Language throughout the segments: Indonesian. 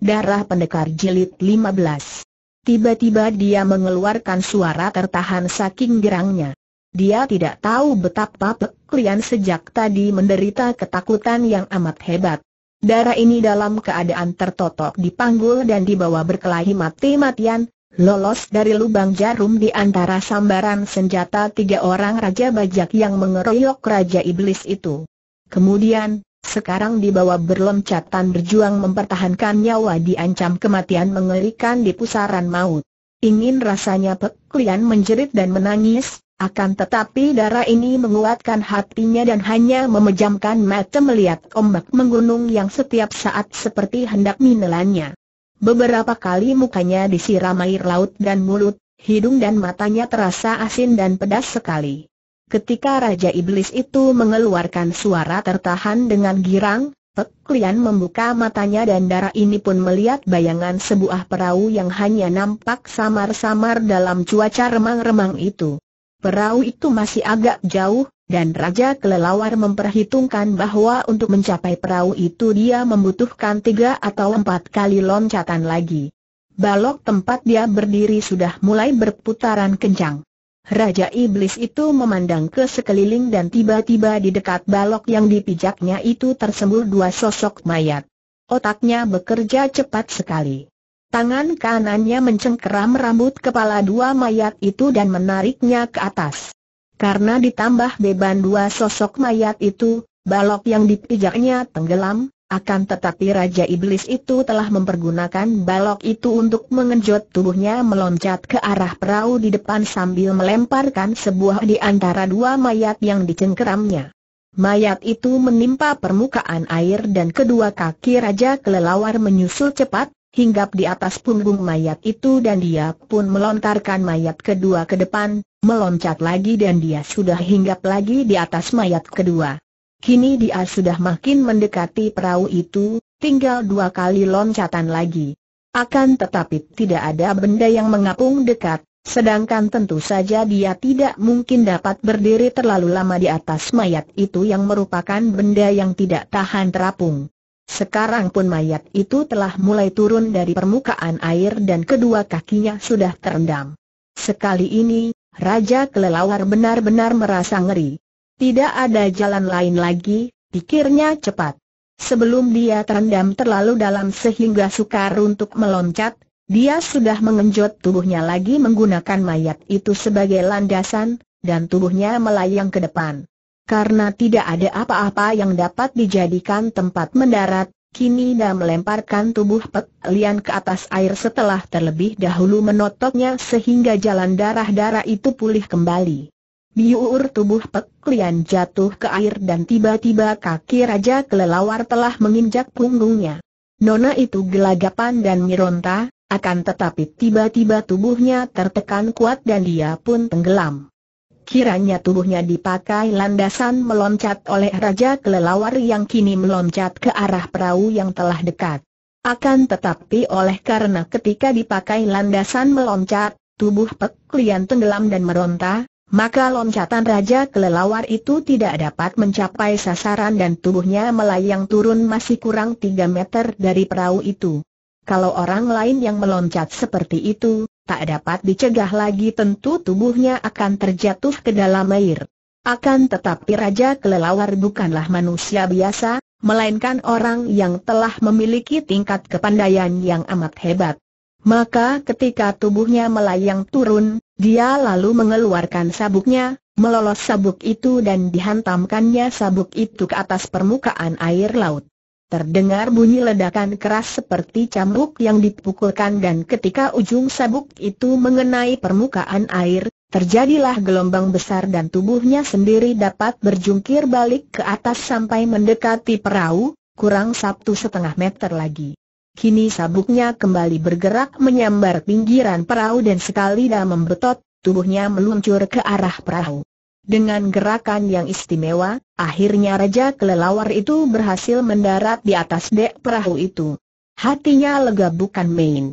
Darah Pendekar Jilid 15 Tiba-tiba dia mengeluarkan suara tertahan saking gerangnya. Dia tidak tahu betapa Peklian sejak tadi menderita ketakutan yang amat hebat. Darah ini dalam keadaan tertotok dipanggul dan dibawa berkelahi mati-matian, lolos dari lubang jarum di antara sambaran senjata tiga orang Raja Bajak yang mengeroyok Raja Iblis itu. Kemudian, sekarang dibawa berloncatan berjuang mempertahankan nyawa diancam kematian mengerikan di pusaran maut. Ingin rasanya Pek menjerit dan menangis, akan tetapi darah ini menguatkan hatinya dan hanya memejamkan mata melihat ombak menggunung yang setiap saat seperti hendak menelannya. Beberapa kali mukanya disiram air laut dan mulut, hidung dan matanya terasa asin dan pedas sekali. Ketika Raja Iblis itu mengeluarkan suara tertahan dengan girang, Pek membuka matanya dan darah ini pun melihat bayangan sebuah perahu yang hanya nampak samar-samar dalam cuaca remang-remang itu. Perahu itu masih agak jauh, dan Raja Kelelawar memperhitungkan bahwa untuk mencapai perahu itu dia membutuhkan tiga atau empat kali loncatan lagi. Balok tempat dia berdiri sudah mulai berputaran kencang. Raja Iblis itu memandang ke sekeliling dan tiba-tiba di dekat balok yang dipijaknya itu tersembul dua sosok mayat. Otaknya bekerja cepat sekali. Tangan kanannya mencengkeram rambut kepala dua mayat itu dan menariknya ke atas. Karena ditambah beban dua sosok mayat itu, balok yang dipijaknya tenggelam, akan tetapi Raja Iblis itu telah mempergunakan balok itu untuk mengejut tubuhnya meloncat ke arah perahu di depan sambil melemparkan sebuah di antara dua mayat yang dicengkeramnya. Mayat itu menimpa permukaan air dan kedua kaki raja kelelawar menyusul cepat, hinggap di atas punggung mayat itu dan dia pun melontarkan mayat kedua ke depan, meloncat lagi dan dia sudah hinggap lagi di atas mayat kedua. Kini dia sudah makin mendekati perahu itu, tinggal dua kali loncatan lagi. Akan tetapi tidak ada benda yang mengapung dekat, sedangkan tentu saja dia tidak mungkin dapat berdiri terlalu lama di atas mayat itu yang merupakan benda yang tidak tahan terapung. Sekarang pun mayat itu telah mulai turun dari permukaan air dan kedua kakinya sudah terendam. Sekali ini, Raja Kelelawar benar-benar merasa ngeri. Tidak ada jalan lain lagi, pikirnya cepat. Sebelum dia terendam terlalu dalam sehingga sukar untuk meloncat, dia sudah mengenjot tubuhnya lagi menggunakan mayat itu sebagai landasan, dan tubuhnya melayang ke depan. Karena tidak ada apa-apa yang dapat dijadikan tempat mendarat, kini dia melemparkan tubuh Pek Lian ke atas air setelah terlebih dahulu menotoknya sehingga jalan darah-darah itu pulih kembali. Biuur tubuh Pek Lian jatuh ke air dan tiba-tiba kaki Raja Kelelawar telah menginjak punggungnya. Nona itu gelagapan dan mironta, akan tetapi tiba-tiba tubuhnya tertekan kuat dan dia pun tenggelam. Kiranya tubuhnya dipakai landasan meloncat oleh Raja Kelelawar yang kini meloncat ke arah perahu yang telah dekat. Akan tetapi oleh karena ketika dipakai landasan meloncat, tubuh Pek Lian tenggelam dan meronta, maka loncatan Raja Kelelawar itu tidak dapat mencapai sasaran dan tubuhnya melayang turun masih kurang 3 meter dari perahu itu. Kalau orang lain yang meloncat seperti itu, tak dapat dicegah lagi tentu tubuhnya akan terjatuh ke dalam air. Akan tetapi Raja Kelelawar bukanlah manusia biasa, melainkan orang yang telah memiliki tingkat kepandaian yang amat hebat. Maka ketika tubuhnya melayang turun, dia lalu mengeluarkan sabuknya, melolos sabuk itu dan dihantamkannya sabuk itu ke atas permukaan air laut. Terdengar bunyi ledakan keras seperti cambuk yang dipukulkan dan ketika ujung sabuk itu mengenai permukaan air, terjadilah gelombang besar dan tubuhnya sendiri dapat berjungkir balik ke atas sampai mendekati perahu, kurang satu setengah meter lagi. Kini sabuknya kembali bergerak menyambar pinggiran perahu dan sekali dah membetot, tubuhnya meluncur ke arah perahu. Dengan gerakan yang istimewa, akhirnya Raja Kelelawar itu berhasil mendarat di atas dek perahu itu. Hatinya lega bukan main.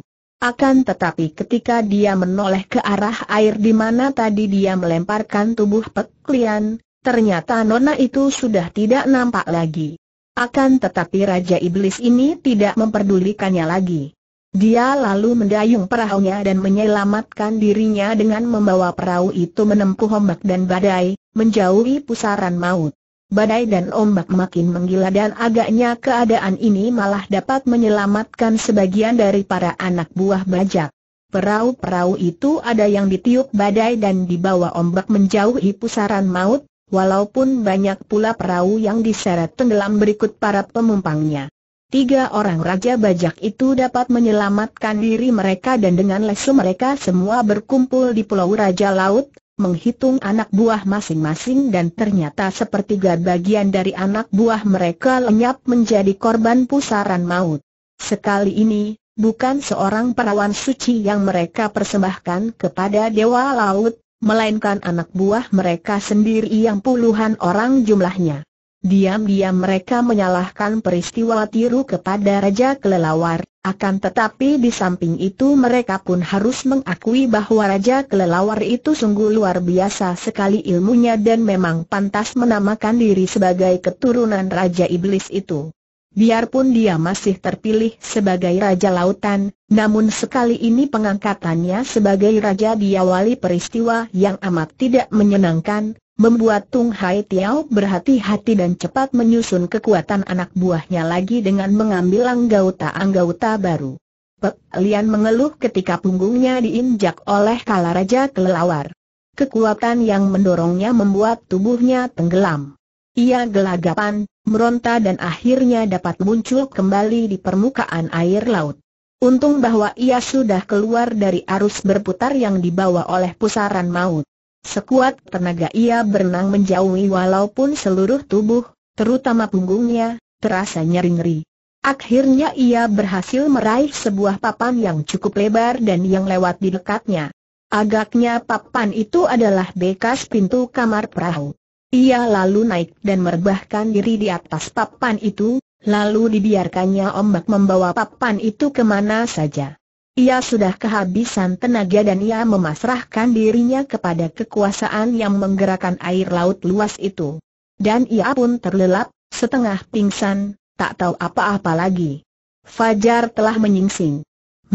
Akan tetapi ketika dia menoleh ke arah air di mana tadi dia melemparkan tubuh peklian, ternyata nona itu sudah tidak nampak lagi. Akan tetapi Raja Iblis ini tidak memperdulikannya lagi. Dia lalu mendayung perahunya dan menyelamatkan dirinya dengan membawa perahu itu menempuh ombak dan badai, menjauhi pusaran maut. Badai dan ombak makin menggila dan agaknya keadaan ini malah dapat menyelamatkan sebagian dari para anak buah bajak. Perahu-perahu itu ada yang ditiup badai dan dibawa ombak menjauhi pusaran maut, walaupun banyak pula perahu yang diseret tenggelam berikut para pemumpangnya. Tiga orang Raja Bajak itu dapat menyelamatkan diri mereka dan dengan lesu mereka semua berkumpul di Pulau Raja Laut, menghitung anak buah masing-masing dan ternyata sepertiga bagian dari anak buah mereka lenyap menjadi korban pusaran maut. Sekali ini, bukan seorang perawan suci yang mereka persembahkan kepada Dewa Laut, melainkan anak buah mereka sendiri yang puluhan orang jumlahnya. Diam-diam mereka menyalahkan peristiwa tiru kepada Raja Kelelawar, akan tetapi di samping itu mereka pun harus mengakui bahwa Raja Kelelawar itu sungguh luar biasa sekali ilmunya dan memang pantas menamakan diri sebagai keturunan Raja Iblis itu. Biarpun dia masih terpilih sebagai Raja Lautan, namun sekali ini pengangkatannya sebagai Raja diawali peristiwa yang amat tidak menyenangkan, membuat Tung Hai Tiao berhati-hati dan cepat menyusun kekuatan anak buahnya lagi dengan mengambil anggota-anggota baru. Pek Lian mengeluh ketika punggungnya diinjak oleh kala Raja Kelelawar. Kekuatan yang mendorongnya membuat tubuhnya tenggelam. Ia gelagapan, meronta dan akhirnya dapat muncul kembali di permukaan air laut. Untung bahwa ia sudah keluar dari arus berputar yang dibawa oleh pusaran maut. Sekuat tenaga ia berenang menjauhi walaupun seluruh tubuh, terutama punggungnya, terasa nyeri-nyeri. Akhirnya ia berhasil meraih sebuah papan yang cukup lebar dan yang lewat di dekatnya. Agaknya papan itu adalah bekas pintu kamar perahu. Ia lalu naik dan merebahkan diri di atas papan itu, lalu dibiarkannya ombak membawa papan itu kemana saja. Ia sudah kehabisan tenaga dan ia memasrahkan dirinya kepada kekuasaan yang menggerakkan air laut luas itu. Dan ia pun terlelap, setengah pingsan, tak tahu apa-apa lagi. Fajar telah menyingsing.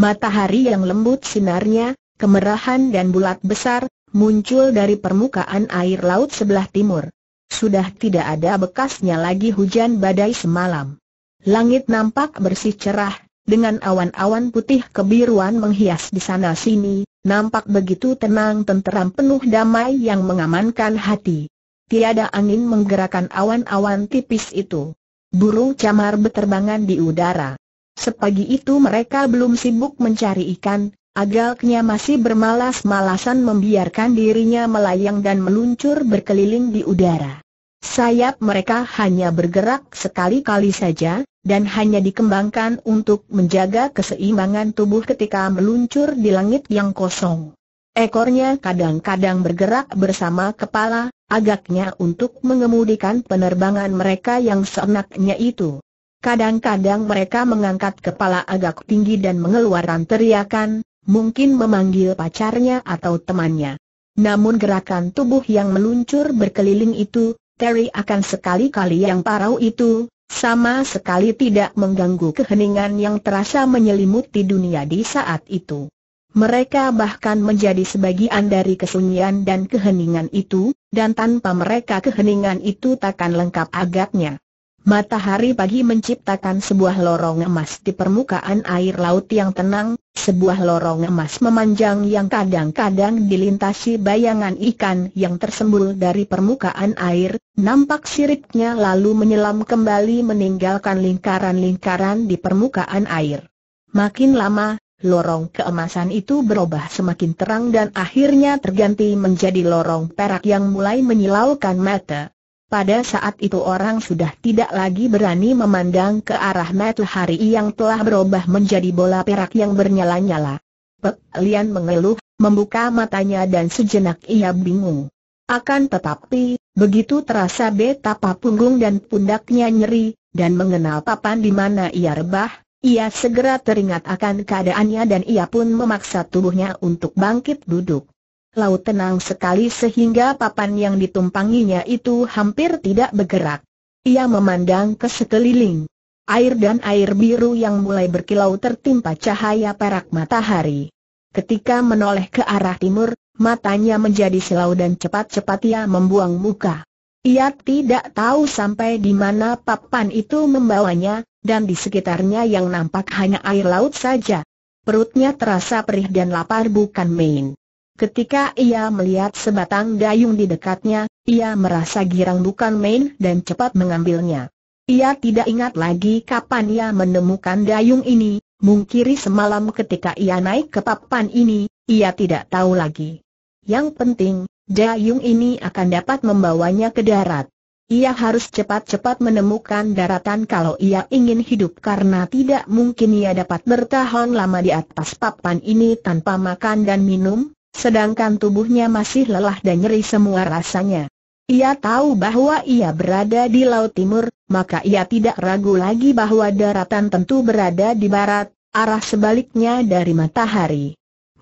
Matahari yang lembut sinarnya, kemerahan dan bulat besar, muncul dari permukaan air laut sebelah timur. Sudah tidak ada bekasnya lagi hujan badai semalam. Langit nampak bersih cerah, dengan awan-awan putih kebiruan menghias di sana-sini, nampak begitu tenang tenteram penuh damai yang mengamankan hati. Tiada angin menggerakkan awan-awan tipis itu. Burung camar berterbangan di udara. Sepagi itu mereka belum sibuk mencari ikan, Agaknya masih bermalas-malasan membiarkan dirinya melayang dan meluncur berkeliling di udara. Sayap mereka hanya bergerak sekali-kali saja, dan hanya dikembangkan untuk menjaga keseimbangan tubuh ketika meluncur di langit yang kosong. Ekornya kadang-kadang bergerak bersama kepala, agaknya untuk mengemudikan penerbangan mereka yang seenaknya itu. Kadang-kadang mereka mengangkat kepala agak tinggi dan mengeluarkan teriakan, mungkin memanggil pacarnya atau temannya. Namun gerakan tubuh yang meluncur berkeliling itu, Terry akan sekali-kali yang parau itu, sama sekali tidak mengganggu keheningan yang terasa menyelimuti dunia di saat itu. Mereka bahkan menjadi sebagian dari kesunyian dan keheningan itu, dan tanpa mereka keheningan itu takkan lengkap agaknya. Matahari pagi menciptakan sebuah lorong emas di permukaan air laut yang tenang, sebuah lorong emas memanjang yang kadang-kadang dilintasi bayangan ikan yang tersembul dari permukaan air, nampak siripnya lalu menyelam kembali meninggalkan lingkaran-lingkaran di permukaan air. Makin lama, lorong keemasan itu berubah semakin terang dan akhirnya terganti menjadi lorong perak yang mulai menyilaukan mata. Pada saat itu orang sudah tidak lagi berani memandang ke arah matahari yang telah berubah menjadi bola perak yang bernyala-nyala. Pek Lian mengeluh, membuka matanya dan sejenak ia bingung. Akan tetapi, begitu terasa betapa punggung dan pundaknya nyeri, dan mengenal papan di mana ia rebah, ia segera teringat akan keadaannya dan ia pun memaksa tubuhnya untuk bangkit duduk laut tenang sekali sehingga papan yang ditumpanginya itu hampir tidak bergerak. Ia memandang ke sekeliling. Air dan air biru yang mulai berkilau tertimpa cahaya perak matahari. Ketika menoleh ke arah timur, matanya menjadi silau dan cepat-cepat ia membuang muka. Ia tidak tahu sampai di mana papan itu membawanya, dan di sekitarnya yang nampak hanya air laut saja. Perutnya terasa perih dan lapar bukan main. Ketika ia melihat sebatang dayung di dekatnya, ia merasa girang bukan main dan cepat mengambilnya. Ia tidak ingat lagi kapan ia menemukan dayung ini, mungkiri semalam ketika ia naik ke papan ini, ia tidak tahu lagi. Yang penting, dayung ini akan dapat membawanya ke darat. Ia harus cepat-cepat menemukan daratan kalau ia ingin hidup karena tidak mungkin ia dapat bertahan lama di atas papan ini tanpa makan dan minum, Sedangkan tubuhnya masih lelah dan nyeri semua rasanya. Ia tahu bahwa ia berada di Laut Timur, maka ia tidak ragu lagi bahwa daratan tentu berada di barat, arah sebaliknya dari matahari.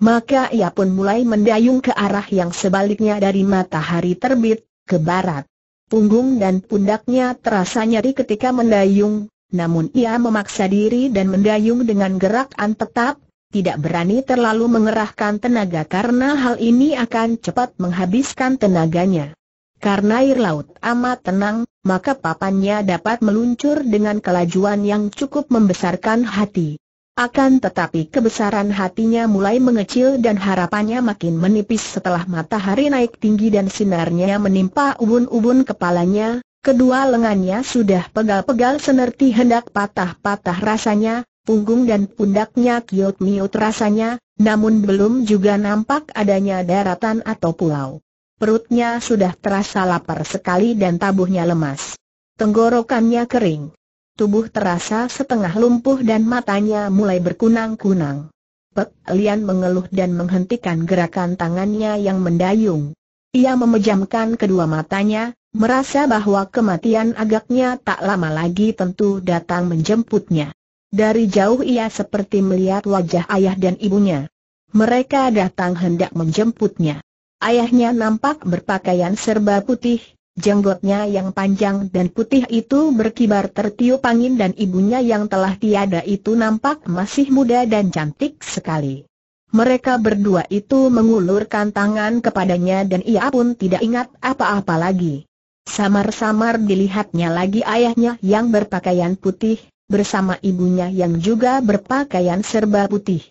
Maka ia pun mulai mendayung ke arah yang sebaliknya dari matahari terbit, ke barat. Punggung dan pundaknya terasa nyeri ketika mendayung, namun ia memaksa diri dan mendayung dengan gerakan tetap, tidak berani terlalu mengerahkan tenaga karena hal ini akan cepat menghabiskan tenaganya. Karena air laut amat tenang, maka papannya dapat meluncur dengan kelajuan yang cukup membesarkan hati. Akan tetapi kebesaran hatinya mulai mengecil dan harapannya makin menipis setelah matahari naik tinggi dan sinarnya menimpa ubun-ubun kepalanya, kedua lengannya sudah pegal-pegal senerti hendak patah-patah rasanya, punggung dan pundaknya kiot miut rasanya, namun belum juga nampak adanya daratan atau pulau. Perutnya sudah terasa lapar sekali dan tabuhnya lemas. Tenggorokannya kering. Tubuh terasa setengah lumpuh dan matanya mulai berkunang-kunang. Pek Lian mengeluh dan menghentikan gerakan tangannya yang mendayung. Ia memejamkan kedua matanya, merasa bahwa kematian agaknya tak lama lagi tentu datang menjemputnya. Dari jauh ia seperti melihat wajah ayah dan ibunya. Mereka datang hendak menjemputnya. Ayahnya nampak berpakaian serba putih, jenggotnya yang panjang dan putih itu berkibar tertiup angin dan ibunya yang telah tiada itu nampak masih muda dan cantik sekali. Mereka berdua itu mengulurkan tangan kepadanya dan ia pun tidak ingat apa-apa lagi. Samar-samar dilihatnya lagi ayahnya yang berpakaian putih, bersama ibunya yang juga berpakaian serba putih.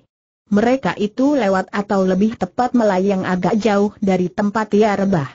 Mereka itu lewat atau lebih tepat melayang agak jauh dari tempat ia rebah.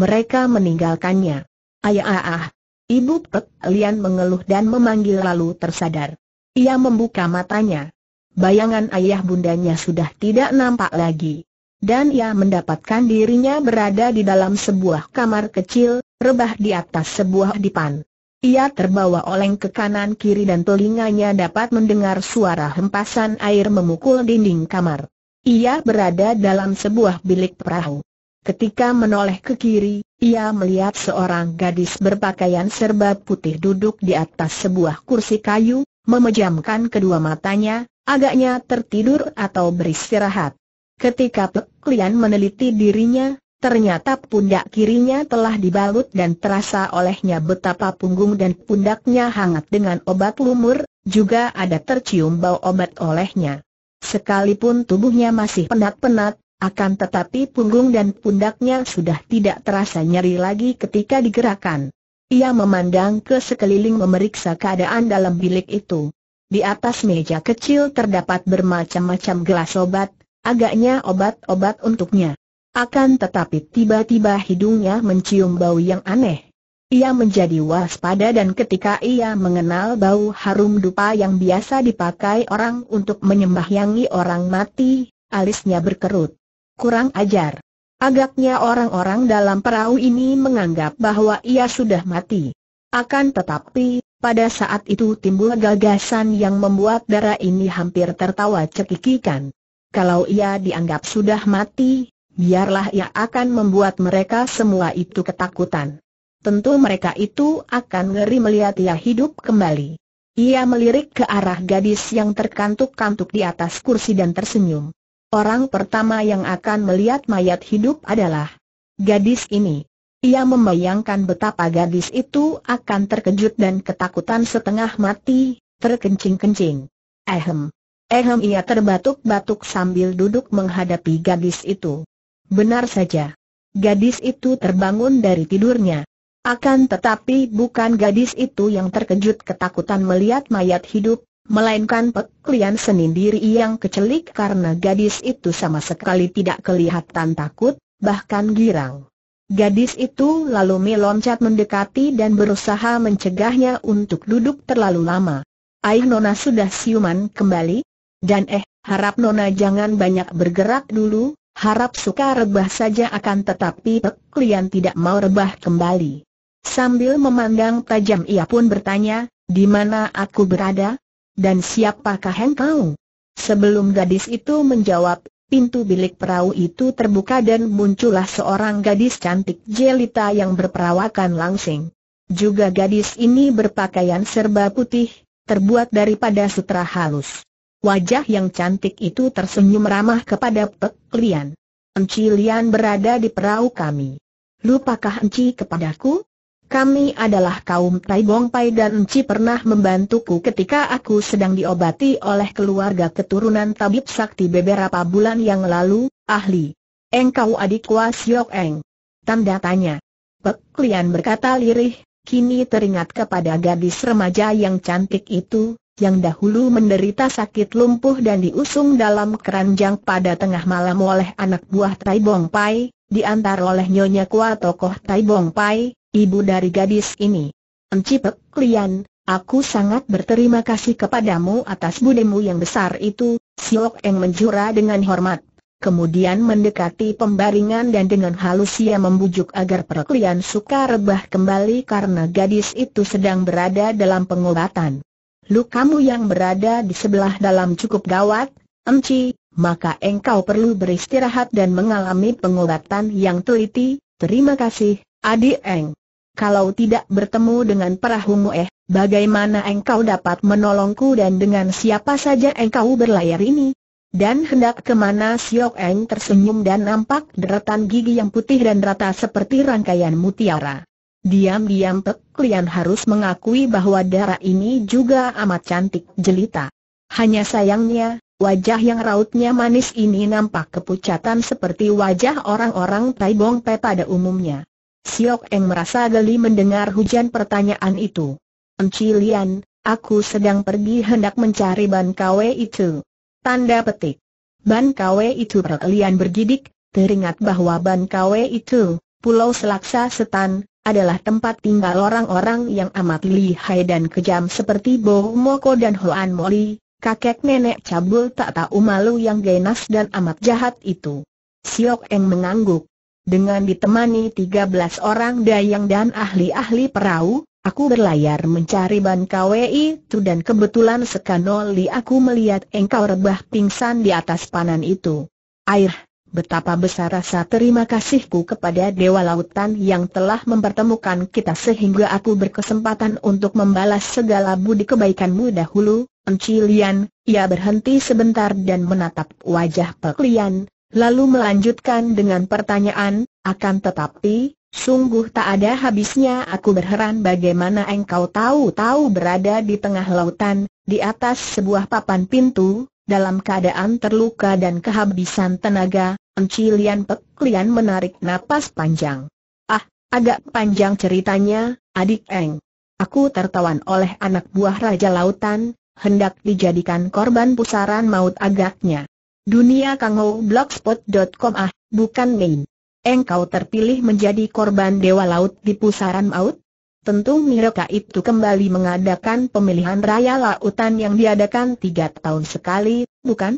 Mereka meninggalkannya. Ayah ah, ah. Ibu Pek Lian mengeluh dan memanggil lalu tersadar. Ia membuka matanya. Bayangan ayah bundanya sudah tidak nampak lagi. Dan ia mendapatkan dirinya berada di dalam sebuah kamar kecil, rebah di atas sebuah dipan. Ia terbawa oleng ke kanan kiri dan telinganya dapat mendengar suara hempasan air memukul dinding kamar. Ia berada dalam sebuah bilik perahu. Ketika menoleh ke kiri, ia melihat seorang gadis berpakaian serba putih duduk di atas sebuah kursi kayu, memejamkan kedua matanya, agaknya tertidur atau beristirahat. Ketika Pek Lian meneliti dirinya, Ternyata pundak kirinya telah dibalut dan terasa olehnya betapa punggung dan pundaknya hangat dengan obat lumur, juga ada tercium bau obat olehnya. Sekalipun tubuhnya masih penat-penat, akan tetapi punggung dan pundaknya sudah tidak terasa nyeri lagi ketika digerakkan. Ia memandang ke sekeliling memeriksa keadaan dalam bilik itu. Di atas meja kecil terdapat bermacam-macam gelas obat, agaknya obat-obat untuknya. Akan tetapi tiba-tiba hidungnya mencium bau yang aneh. Ia menjadi waspada dan ketika ia mengenal bau harum dupa yang biasa dipakai orang untuk menyembahyangi orang mati, alisnya berkerut. Kurang ajar. Agaknya orang-orang dalam perahu ini menganggap bahwa ia sudah mati. Akan tetapi, pada saat itu timbul gagasan yang membuat darah ini hampir tertawa cekikikan. Kalau ia dianggap sudah mati, biarlah ia akan membuat mereka semua itu ketakutan. Tentu mereka itu akan ngeri melihat ia hidup kembali. Ia melirik ke arah gadis yang terkantuk-kantuk di atas kursi dan tersenyum. Orang pertama yang akan melihat mayat hidup adalah gadis ini. Ia membayangkan betapa gadis itu akan terkejut dan ketakutan setengah mati, terkencing-kencing. Ehem. Ehem ia terbatuk-batuk sambil duduk menghadapi gadis itu. Benar saja. Gadis itu terbangun dari tidurnya. Akan tetapi bukan gadis itu yang terkejut ketakutan melihat mayat hidup, melainkan peklian sendiri yang kecelik karena gadis itu sama sekali tidak kelihatan takut, bahkan girang. Gadis itu lalu meloncat mendekati dan berusaha mencegahnya untuk duduk terlalu lama. Aih Nona sudah siuman kembali? Dan eh, harap Nona jangan banyak bergerak dulu, Harap suka rebah saja akan tetapi peklian tidak mau rebah kembali. Sambil memandang tajam ia pun bertanya, di mana aku berada? Dan siapakah engkau? Sebelum gadis itu menjawab, pintu bilik perahu itu terbuka dan muncullah seorang gadis cantik jelita yang berperawakan langsing. Juga gadis ini berpakaian serba putih, terbuat daripada sutra halus. Wajah yang cantik itu tersenyum ramah kepada Pek Lian. Enci Lian berada di perahu kami. Lupakah Enci kepadaku? Kami adalah kaum Tai Bong Pai dan Enci pernah membantuku ketika aku sedang diobati oleh keluarga keturunan Tabib Sakti beberapa bulan yang lalu, ahli. Engkau adik Was Eng. Tanda tanya. Pek Lian berkata lirih, kini teringat kepada gadis remaja yang cantik itu, yang dahulu menderita sakit lumpuh dan diusung dalam keranjang pada tengah malam oleh anak buah Tai Bong Pai, diantar oleh Nyonya Kua tokoh Tai Bong Pai, ibu dari gadis ini. Encipek Lian, aku sangat berterima kasih kepadamu atas budimu yang besar itu, Siok Eng menjura dengan hormat. Kemudian mendekati pembaringan dan dengan halus ia membujuk agar perkelian suka rebah kembali karena gadis itu sedang berada dalam pengobatan lukamu yang berada di sebelah dalam cukup gawat, Emci, maka engkau perlu beristirahat dan mengalami pengobatan yang teliti, terima kasih, Adi Eng. Kalau tidak bertemu dengan perahumu eh, bagaimana engkau dapat menolongku dan dengan siapa saja engkau berlayar ini? Dan hendak kemana Siok Eng tersenyum dan nampak deretan gigi yang putih dan rata seperti rangkaian mutiara. Diam-diam Pek Lian harus mengakui bahwa darah ini juga amat cantik jelita. Hanya sayangnya, wajah yang rautnya manis ini nampak kepucatan seperti wajah orang-orang Tai Bong Pe pada umumnya. Siok Eng merasa geli mendengar hujan pertanyaan itu. Enci Lian, aku sedang pergi hendak mencari ban Kwe itu. Tanda petik. Ban Kwe itu Lian bergidik, teringat bahwa ban Kwe itu, Pulau Selaksa Setan, adalah tempat tinggal orang-orang yang amat lihai dan kejam seperti Bo Moko dan Hoan Moli, kakek nenek cabul tak tahu malu yang ganas dan amat jahat itu. Siok Eng mengangguk. Dengan ditemani 13 orang dayang dan ahli-ahli perahu, aku berlayar mencari Ban KWI itu dan kebetulan sekanoli aku melihat engkau rebah pingsan di atas panan itu. Air betapa besar rasa terima kasihku kepada Dewa Lautan yang telah mempertemukan kita sehingga aku berkesempatan untuk membalas segala budi kebaikanmu dahulu, Encilian, ia berhenti sebentar dan menatap wajah Peklian, lalu melanjutkan dengan pertanyaan, akan tetapi, sungguh tak ada habisnya aku berheran bagaimana engkau tahu-tahu berada di tengah lautan, di atas sebuah papan pintu, dalam keadaan terluka dan kehabisan tenaga, Encilian Peklian menarik napas panjang. Ah, agak panjang ceritanya, adik Eng. Aku tertawan oleh anak buah Raja Lautan, hendak dijadikan korban pusaran maut agaknya. Dunia Kango Blogspot.com ah, bukan main. Engkau terpilih menjadi korban Dewa Laut di pusaran maut? Tentu Miroka itu kembali mengadakan pemilihan raya lautan yang diadakan tiga tahun sekali, bukan?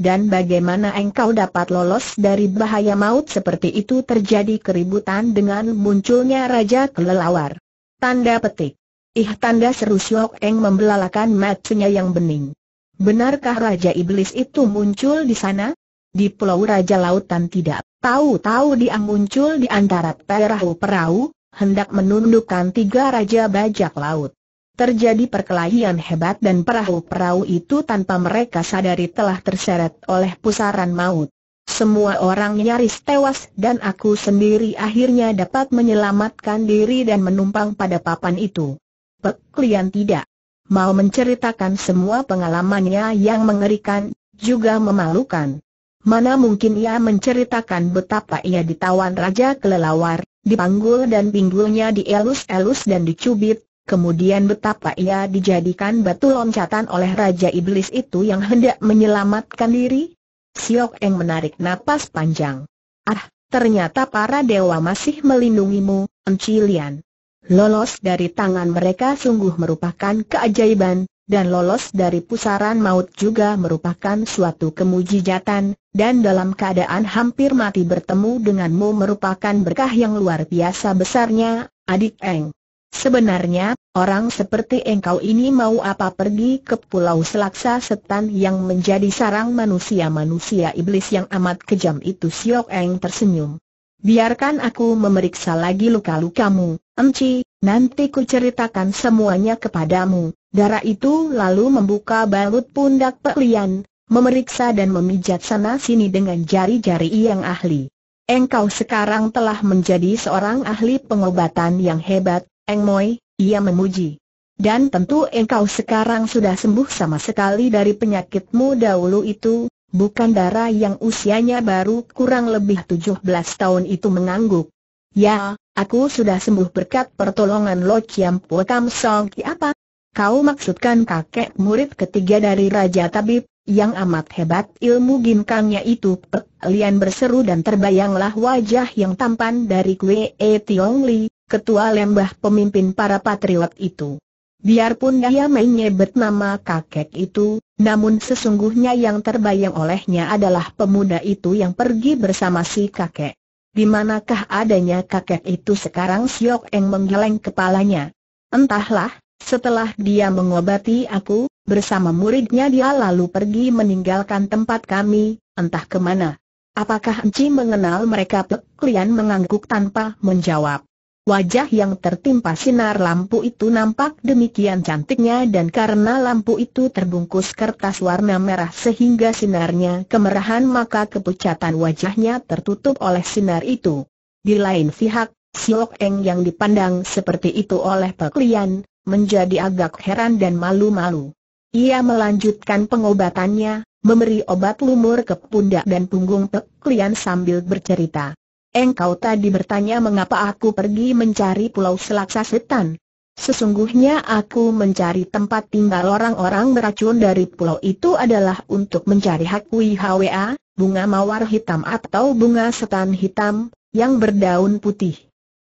Dan bagaimana engkau dapat lolos dari bahaya maut seperti itu terjadi keributan dengan munculnya Raja Kelelawar. Tanda petik. Ih tanda seru Siok Eng membelalakan matanya yang bening. Benarkah Raja Iblis itu muncul di sana? Di Pulau Raja Lautan tidak. Tahu-tahu dia muncul di antara perahu-perahu, hendak menundukkan tiga Raja Bajak Laut. Terjadi perkelahian hebat dan perahu-perahu itu tanpa mereka sadari telah terseret oleh pusaran maut. Semua orang nyaris tewas dan aku sendiri akhirnya dapat menyelamatkan diri dan menumpang pada papan itu. Pek, klien tidak mau menceritakan semua pengalamannya yang mengerikan, juga memalukan. Mana mungkin ia menceritakan betapa ia ditawan Raja Kelelawar, dipanggul dan pinggulnya dielus-elus dan dicubit, kemudian betapa ia dijadikan batu loncatan oleh Raja Iblis itu yang hendak menyelamatkan diri? Siok Eng menarik napas panjang. Ah, ternyata para dewa masih melindungimu, Encilian. Lolos dari tangan mereka sungguh merupakan keajaiban, dan lolos dari pusaran maut juga merupakan suatu kemujijatan, dan dalam keadaan hampir mati bertemu denganmu merupakan berkah yang luar biasa besarnya, adik Eng. Sebenarnya, orang seperti engkau ini mau apa pergi ke pulau selaksa setan yang menjadi sarang manusia-manusia iblis yang amat kejam itu Siok Eng tersenyum. Biarkan aku memeriksa lagi luka-lukamu, Emci, nanti ku ceritakan semuanya kepadamu. Darah itu lalu membuka balut pundak Pek memeriksa dan memijat sana-sini dengan jari-jari yang ahli. Engkau sekarang telah menjadi seorang ahli pengobatan yang hebat, Eng Moi, ia memuji. Dan tentu engkau sekarang sudah sembuh sama sekali dari penyakitmu dahulu itu, bukan darah yang usianya baru kurang lebih 17 tahun itu mengangguk. Ya, aku sudah sembuh berkat pertolongan Lo Chiam Po Kam Song Ki apa? Kau maksudkan kakek murid ketiga dari Raja Tabib, yang amat hebat ilmu ginkangnya itu, Lian berseru dan terbayanglah wajah yang tampan dari Kwe E Tiong Li, ketua lembah pemimpin para patriot itu. Biarpun dia menyebut nama kakek itu, namun sesungguhnya yang terbayang olehnya adalah pemuda itu yang pergi bersama si kakek. Di manakah adanya kakek itu sekarang Siok Eng menggeleng kepalanya. Entahlah, setelah dia mengobati aku, bersama muridnya dia lalu pergi meninggalkan tempat kami, entah kemana. Apakah Enci mengenal mereka Pek mengangguk tanpa menjawab. Wajah yang tertimpa sinar lampu itu nampak demikian cantiknya dan karena lampu itu terbungkus kertas warna merah sehingga sinarnya kemerahan maka kepucatan wajahnya tertutup oleh sinar itu. Di lain pihak, Siok Eng yang dipandang seperti itu oleh peklian, menjadi agak heran dan malu-malu. Ia melanjutkan pengobatannya, memberi obat lumur ke pundak dan punggung peklian sambil bercerita. Engkau tadi bertanya mengapa aku pergi mencari pulau selaksa setan. Sesungguhnya aku mencari tempat tinggal orang-orang beracun dari pulau itu adalah untuk mencari hakui HWA, bunga mawar hitam atau bunga setan hitam, yang berdaun putih.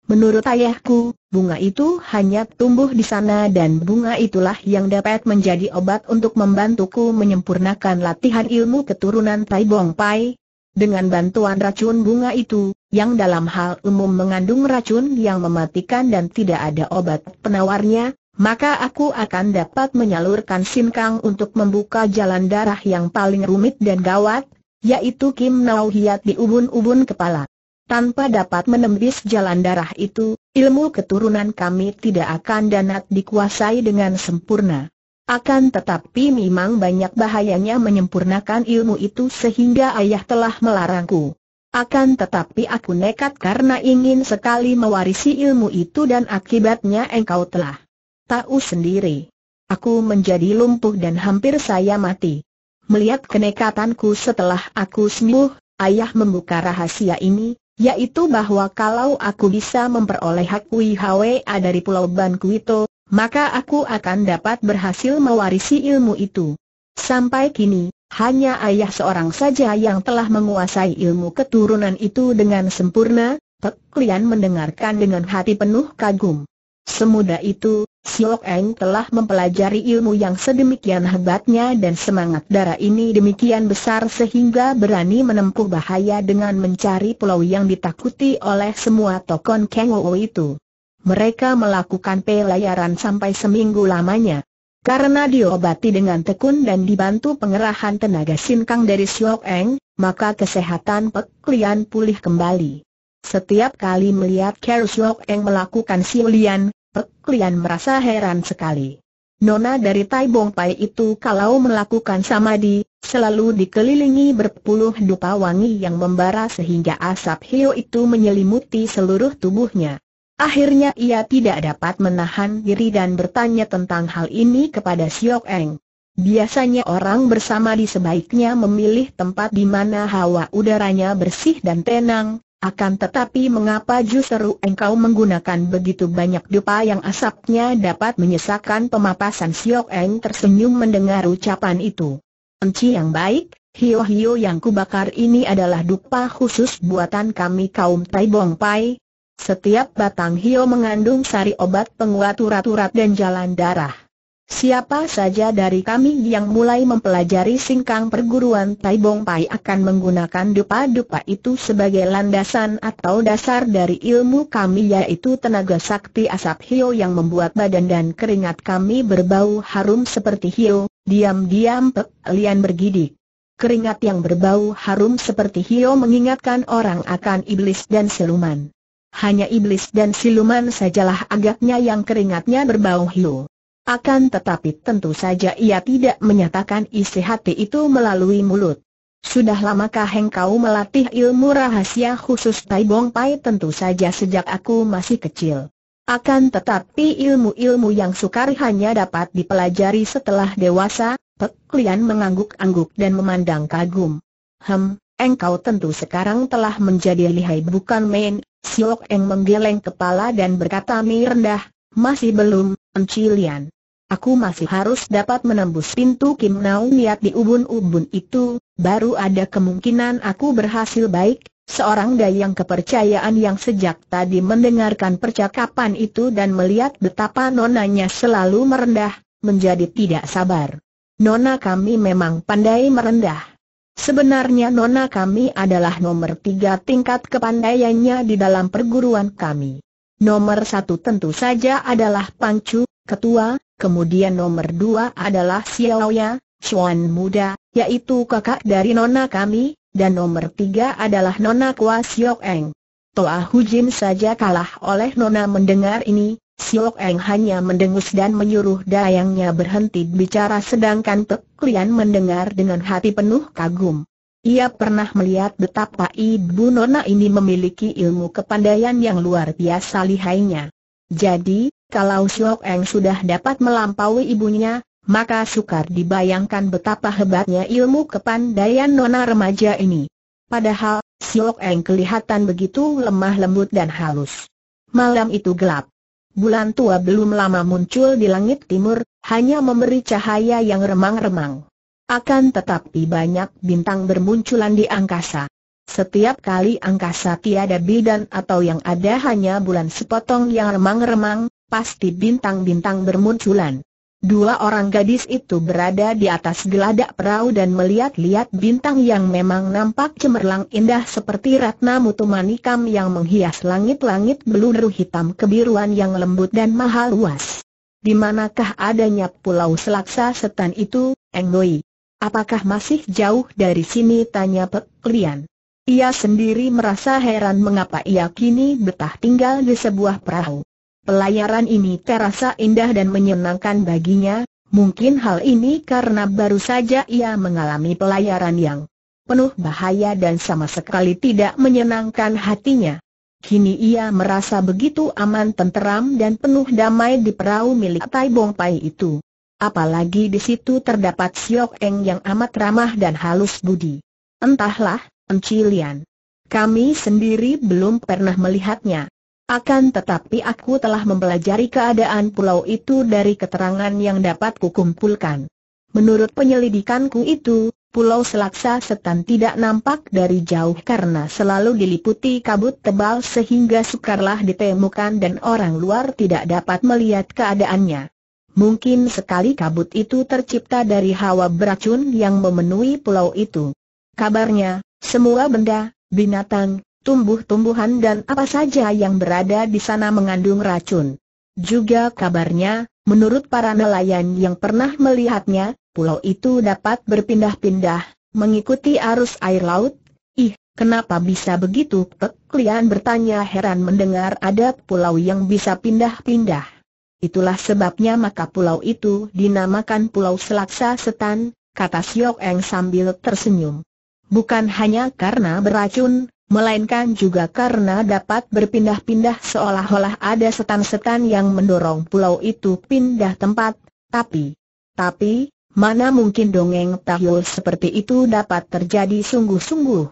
Menurut ayahku, bunga itu hanya tumbuh di sana dan bunga itulah yang dapat menjadi obat untuk membantuku menyempurnakan latihan ilmu keturunan Tai Bong Pai, dengan bantuan racun bunga itu, yang dalam hal umum mengandung racun yang mematikan dan tidak ada obat penawarnya, maka aku akan dapat menyalurkan sinkang untuk membuka jalan darah yang paling rumit dan gawat, yaitu Kim Nau Hiat di ubun-ubun kepala. Tanpa dapat menembus jalan darah itu, ilmu keturunan kami tidak akan danat dikuasai dengan sempurna. Akan tetapi memang banyak bahayanya menyempurnakan ilmu itu sehingga ayah telah melarangku. Akan tetapi aku nekat karena ingin sekali mewarisi ilmu itu dan akibatnya engkau telah tahu sendiri. Aku menjadi lumpuh dan hampir saya mati. Melihat kenekatanku setelah aku sembuh, ayah membuka rahasia ini, yaitu bahwa kalau aku bisa memperoleh hak wihawe dari Pulau Bankuito, maka aku akan dapat berhasil mewarisi ilmu itu. Sampai kini, hanya ayah seorang saja yang telah menguasai ilmu keturunan itu dengan sempurna, Pek Lian mendengarkan dengan hati penuh kagum. Semudah itu, Siok Eng telah mempelajari ilmu yang sedemikian hebatnya dan semangat darah ini demikian besar sehingga berani menempuh bahaya dengan mencari pulau yang ditakuti oleh semua tokon Kang itu. Mereka melakukan pelayaran sampai seminggu lamanya. Karena diobati dengan tekun dan dibantu pengerahan tenaga sinkang dari Siok Eng, maka kesehatan Pek Lian pulih kembali. Setiap kali melihat Ker Siok Eng melakukan Siulian, Lian, Pek Lian merasa heran sekali. Nona dari Tai Bong Pai itu kalau melakukan samadhi, selalu dikelilingi berpuluh dupa wangi yang membara sehingga asap hiu itu menyelimuti seluruh tubuhnya. Akhirnya ia tidak dapat menahan diri dan bertanya tentang hal ini kepada Siok Eng. Biasanya orang bersama di sebaiknya memilih tempat di mana hawa udaranya bersih dan tenang, akan tetapi mengapa justru engkau menggunakan begitu banyak dupa yang asapnya dapat menyesakkan pemapasan Siok Eng tersenyum mendengar ucapan itu. Enci yang baik, hio-hio yang kubakar ini adalah dupa khusus buatan kami kaum Tai Bong Pai, setiap batang hio mengandung sari obat penguat urat-urat dan jalan darah. Siapa saja dari kami yang mulai mempelajari singkang perguruan Tai Bong Pai akan menggunakan dupa-dupa itu sebagai landasan atau dasar dari ilmu kami yaitu tenaga sakti asap hio yang membuat badan dan keringat kami berbau harum seperti hio, diam-diam Pek Lian bergidik. Keringat yang berbau harum seperti hio mengingatkan orang akan iblis dan siluman hanya iblis dan siluman sajalah agaknya yang keringatnya berbau hiu. Akan tetapi tentu saja ia tidak menyatakan isi hati itu melalui mulut. Sudah lamakah engkau melatih ilmu rahasia khusus Tai Bong Pai? Tentu saja sejak aku masih kecil. Akan tetapi ilmu-ilmu yang sukar hanya dapat dipelajari setelah dewasa, Peklian mengangguk-angguk dan memandang kagum. Hem, engkau tentu sekarang telah menjadi lihai bukan main, Siok Eng menggeleng kepala dan berkata mi masih belum, Encilian. Aku masih harus dapat menembus pintu Kim Naung di ubun-ubun itu, baru ada kemungkinan aku berhasil baik, seorang dayang kepercayaan yang sejak tadi mendengarkan percakapan itu dan melihat betapa nonanya selalu merendah, menjadi tidak sabar. Nona kami memang pandai merendah. Sebenarnya nona kami adalah nomor tiga tingkat kepandaiannya di dalam perguruan kami. Nomor satu tentu saja adalah Pangcu, ketua, kemudian nomor dua adalah Xiaoya, Chuan muda, yaitu kakak dari nona kami, dan nomor tiga adalah nona Kwa Siok Eng. Toa Hujin saja kalah oleh nona mendengar ini, Siok Eng hanya mendengus dan menyuruh dayangnya berhenti bicara sedangkan Pek Lian mendengar dengan hati penuh kagum. Ia pernah melihat betapa Ibu Nona ini memiliki ilmu kepandaian yang luar biasa lihainya. Jadi, kalau Siok Eng sudah dapat melampaui ibunya, maka sukar dibayangkan betapa hebatnya ilmu kepandaian nona remaja ini. Padahal, Siok Eng kelihatan begitu lemah lembut dan halus. Malam itu gelap bulan tua belum lama muncul di langit timur, hanya memberi cahaya yang remang-remang. Akan tetapi banyak bintang bermunculan di angkasa. Setiap kali angkasa tiada bidan atau yang ada hanya bulan sepotong yang remang-remang, pasti bintang-bintang bermunculan. Dua orang gadis itu berada di atas geladak perahu dan melihat-lihat bintang yang memang nampak cemerlang indah seperti Ratna Mutu Manikam yang menghias langit-langit beluru hitam kebiruan yang lembut dan mahal luas. Di manakah adanya pulau selaksa setan itu, Engdoi? Apakah masih jauh dari sini? Tanya Pek Ia sendiri merasa heran mengapa ia kini betah tinggal di sebuah perahu. Pelayaran ini terasa indah dan menyenangkan baginya, mungkin hal ini karena baru saja ia mengalami pelayaran yang penuh bahaya dan sama sekali tidak menyenangkan hatinya. Kini ia merasa begitu aman tenteram dan penuh damai di perahu milik Tai Bong Pai itu. Apalagi di situ terdapat Siok Eng yang amat ramah dan halus budi. Entahlah, Encilian. Kami sendiri belum pernah melihatnya. Akan tetapi aku telah mempelajari keadaan pulau itu dari keterangan yang dapat kukumpulkan. Menurut penyelidikanku itu, Pulau Selaksa Setan tidak nampak dari jauh karena selalu diliputi kabut tebal sehingga sukarlah ditemukan dan orang luar tidak dapat melihat keadaannya. Mungkin sekali kabut itu tercipta dari hawa beracun yang memenuhi pulau itu. Kabarnya, semua benda, binatang, tumbuh-tumbuhan dan apa saja yang berada di sana mengandung racun. Juga kabarnya, menurut para nelayan yang pernah melihatnya, pulau itu dapat berpindah-pindah, mengikuti arus air laut. Ih, kenapa bisa begitu? Pek bertanya heran mendengar ada pulau yang bisa pindah-pindah. Itulah sebabnya maka pulau itu dinamakan Pulau Selaksa Setan, kata Siok Eng sambil tersenyum. Bukan hanya karena beracun, melainkan juga karena dapat berpindah-pindah seolah-olah ada setan-setan yang mendorong pulau itu pindah tempat, tapi, tapi, mana mungkin dongeng tahyul seperti itu dapat terjadi sungguh-sungguh.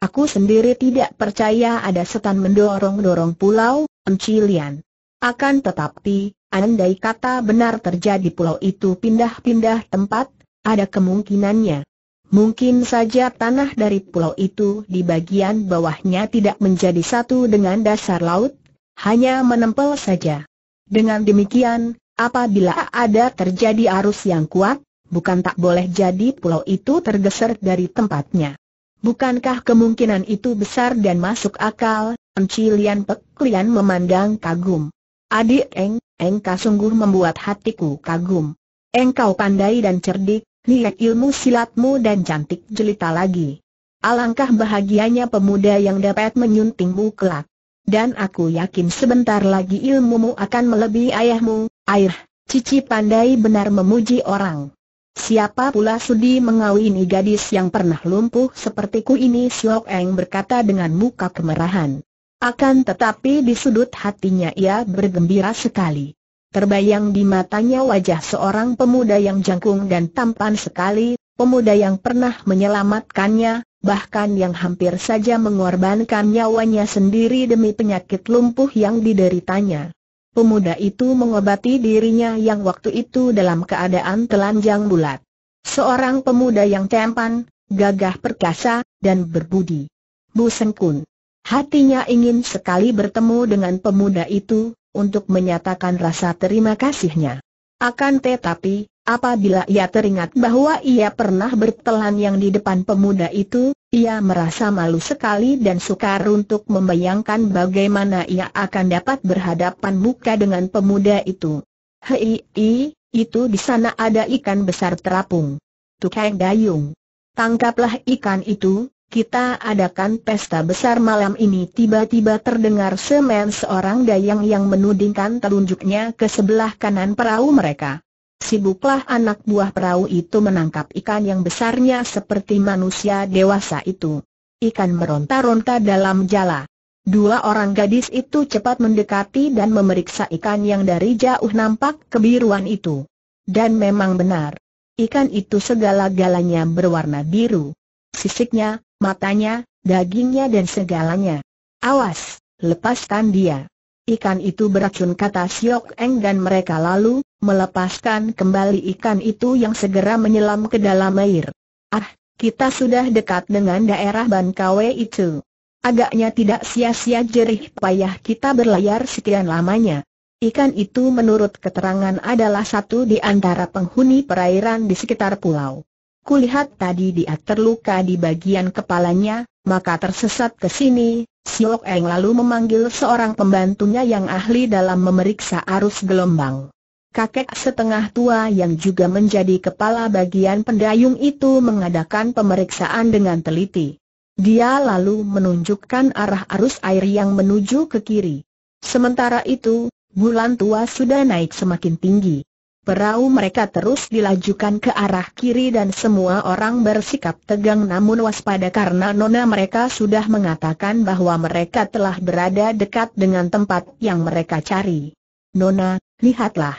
Aku sendiri tidak percaya ada setan mendorong-dorong pulau, Encilian. Akan tetapi, andai kata benar terjadi pulau itu pindah-pindah tempat, ada kemungkinannya. Mungkin saja tanah dari pulau itu di bagian bawahnya tidak menjadi satu dengan dasar laut, hanya menempel saja. Dengan demikian, apabila ada terjadi arus yang kuat, bukan tak boleh jadi pulau itu tergeser dari tempatnya. Bukankah kemungkinan itu besar dan masuk akal? Encilian Peklian memandang kagum. Adik Eng, Engkau sungguh membuat hatiku kagum. Engkau pandai dan cerdik, lihat ilmu silatmu dan cantik jelita lagi. Alangkah bahagianya pemuda yang dapat menyuntingmu kelak. Dan aku yakin sebentar lagi ilmumu akan melebihi ayahmu, air, cici pandai benar memuji orang. Siapa pula sudi mengawini gadis yang pernah lumpuh sepertiku ini Siok Eng berkata dengan muka kemerahan. Akan tetapi di sudut hatinya ia bergembira sekali. Terbayang di matanya wajah seorang pemuda yang jangkung dan tampan sekali, pemuda yang pernah menyelamatkannya, bahkan yang hampir saja mengorbankan nyawanya sendiri demi penyakit lumpuh yang dideritanya. Pemuda itu mengobati dirinya yang waktu itu dalam keadaan telanjang bulat. Seorang pemuda yang tampan, gagah perkasa, dan berbudi. Bu Sengkun. Hatinya ingin sekali bertemu dengan pemuda itu, untuk menyatakan rasa terima kasihnya. Akan tetapi, apabila ia teringat bahwa ia pernah bertelan yang di depan pemuda itu, ia merasa malu sekali dan sukar untuk membayangkan bagaimana ia akan dapat berhadapan muka dengan pemuda itu. Hei, i, itu di sana ada ikan besar terapung. Tukang dayung. Tangkaplah ikan itu, kita adakan pesta besar malam ini tiba-tiba terdengar semen seorang dayang yang menudingkan telunjuknya ke sebelah kanan perahu mereka. Sibuklah anak buah perahu itu menangkap ikan yang besarnya seperti manusia dewasa itu. Ikan meronta-ronta dalam jala. Dua orang gadis itu cepat mendekati dan memeriksa ikan yang dari jauh nampak kebiruan itu. Dan memang benar. Ikan itu segala-galanya berwarna biru. Sisiknya, matanya, dagingnya dan segalanya. Awas, lepaskan dia. Ikan itu beracun kata Siok Eng dan mereka lalu, melepaskan kembali ikan itu yang segera menyelam ke dalam air. Ah, kita sudah dekat dengan daerah Ban itu. Agaknya tidak sia-sia jerih payah kita berlayar sekian lamanya. Ikan itu menurut keterangan adalah satu di antara penghuni perairan di sekitar pulau. Kulihat tadi dia terluka di bagian kepalanya, maka tersesat ke sini. Siok Eng lalu memanggil seorang pembantunya yang ahli dalam memeriksa arus gelombang. Kakek setengah tua yang juga menjadi kepala bagian pendayung itu mengadakan pemeriksaan dengan teliti. Dia lalu menunjukkan arah arus air yang menuju ke kiri. Sementara itu, bulan tua sudah naik semakin tinggi. Perahu mereka terus dilajukan ke arah kiri dan semua orang bersikap tegang namun waspada karena nona mereka sudah mengatakan bahwa mereka telah berada dekat dengan tempat yang mereka cari. Nona, lihatlah.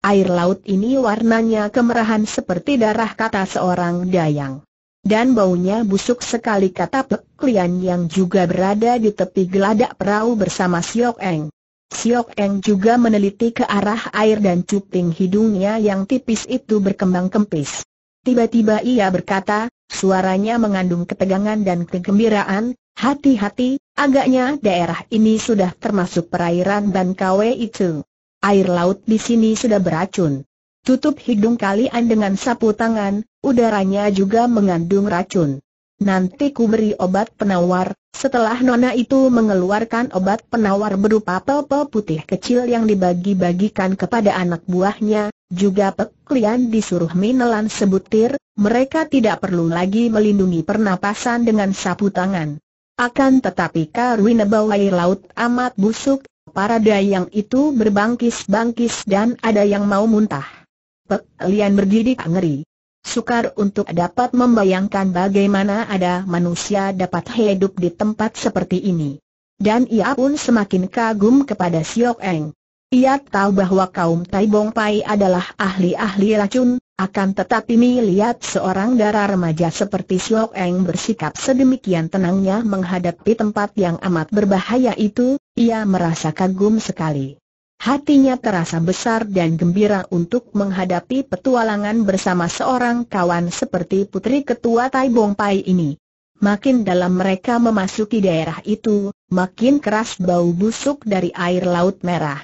Air laut ini warnanya kemerahan seperti darah kata seorang dayang. Dan baunya busuk sekali kata peklian yang juga berada di tepi geladak perahu bersama Siok Eng. Siok Eng juga meneliti ke arah air dan cuping hidungnya yang tipis itu berkembang kempis. Tiba-tiba ia berkata, suaranya mengandung ketegangan dan kegembiraan, hati-hati, agaknya daerah ini sudah termasuk perairan Kwe itu. Air laut di sini sudah beracun. Tutup hidung kalian dengan sapu tangan, udaranya juga mengandung racun. Nanti ku beri obat penawar. Setelah nona itu mengeluarkan obat penawar berupa pel putih kecil yang dibagi-bagikan kepada anak buahnya, juga peklian disuruh minelan sebutir, mereka tidak perlu lagi melindungi pernapasan dengan sapu tangan. Akan tetapi karwina bawai laut amat busuk, para dayang itu berbangkis-bangkis dan ada yang mau muntah. Peklian bergidik ngeri. Sukar untuk dapat membayangkan bagaimana ada manusia dapat hidup di tempat seperti ini. Dan ia pun semakin kagum kepada Siok Eng. Ia tahu bahwa kaum Tai Bong Pai adalah ahli-ahli racun, akan tetapi melihat seorang darah remaja seperti Siok Eng bersikap sedemikian tenangnya menghadapi tempat yang amat berbahaya itu, ia merasa kagum sekali. Hatinya terasa besar dan gembira untuk menghadapi petualangan bersama seorang kawan seperti putri ketua Tai Bong Pai ini. Makin dalam mereka memasuki daerah itu, makin keras bau busuk dari air laut merah.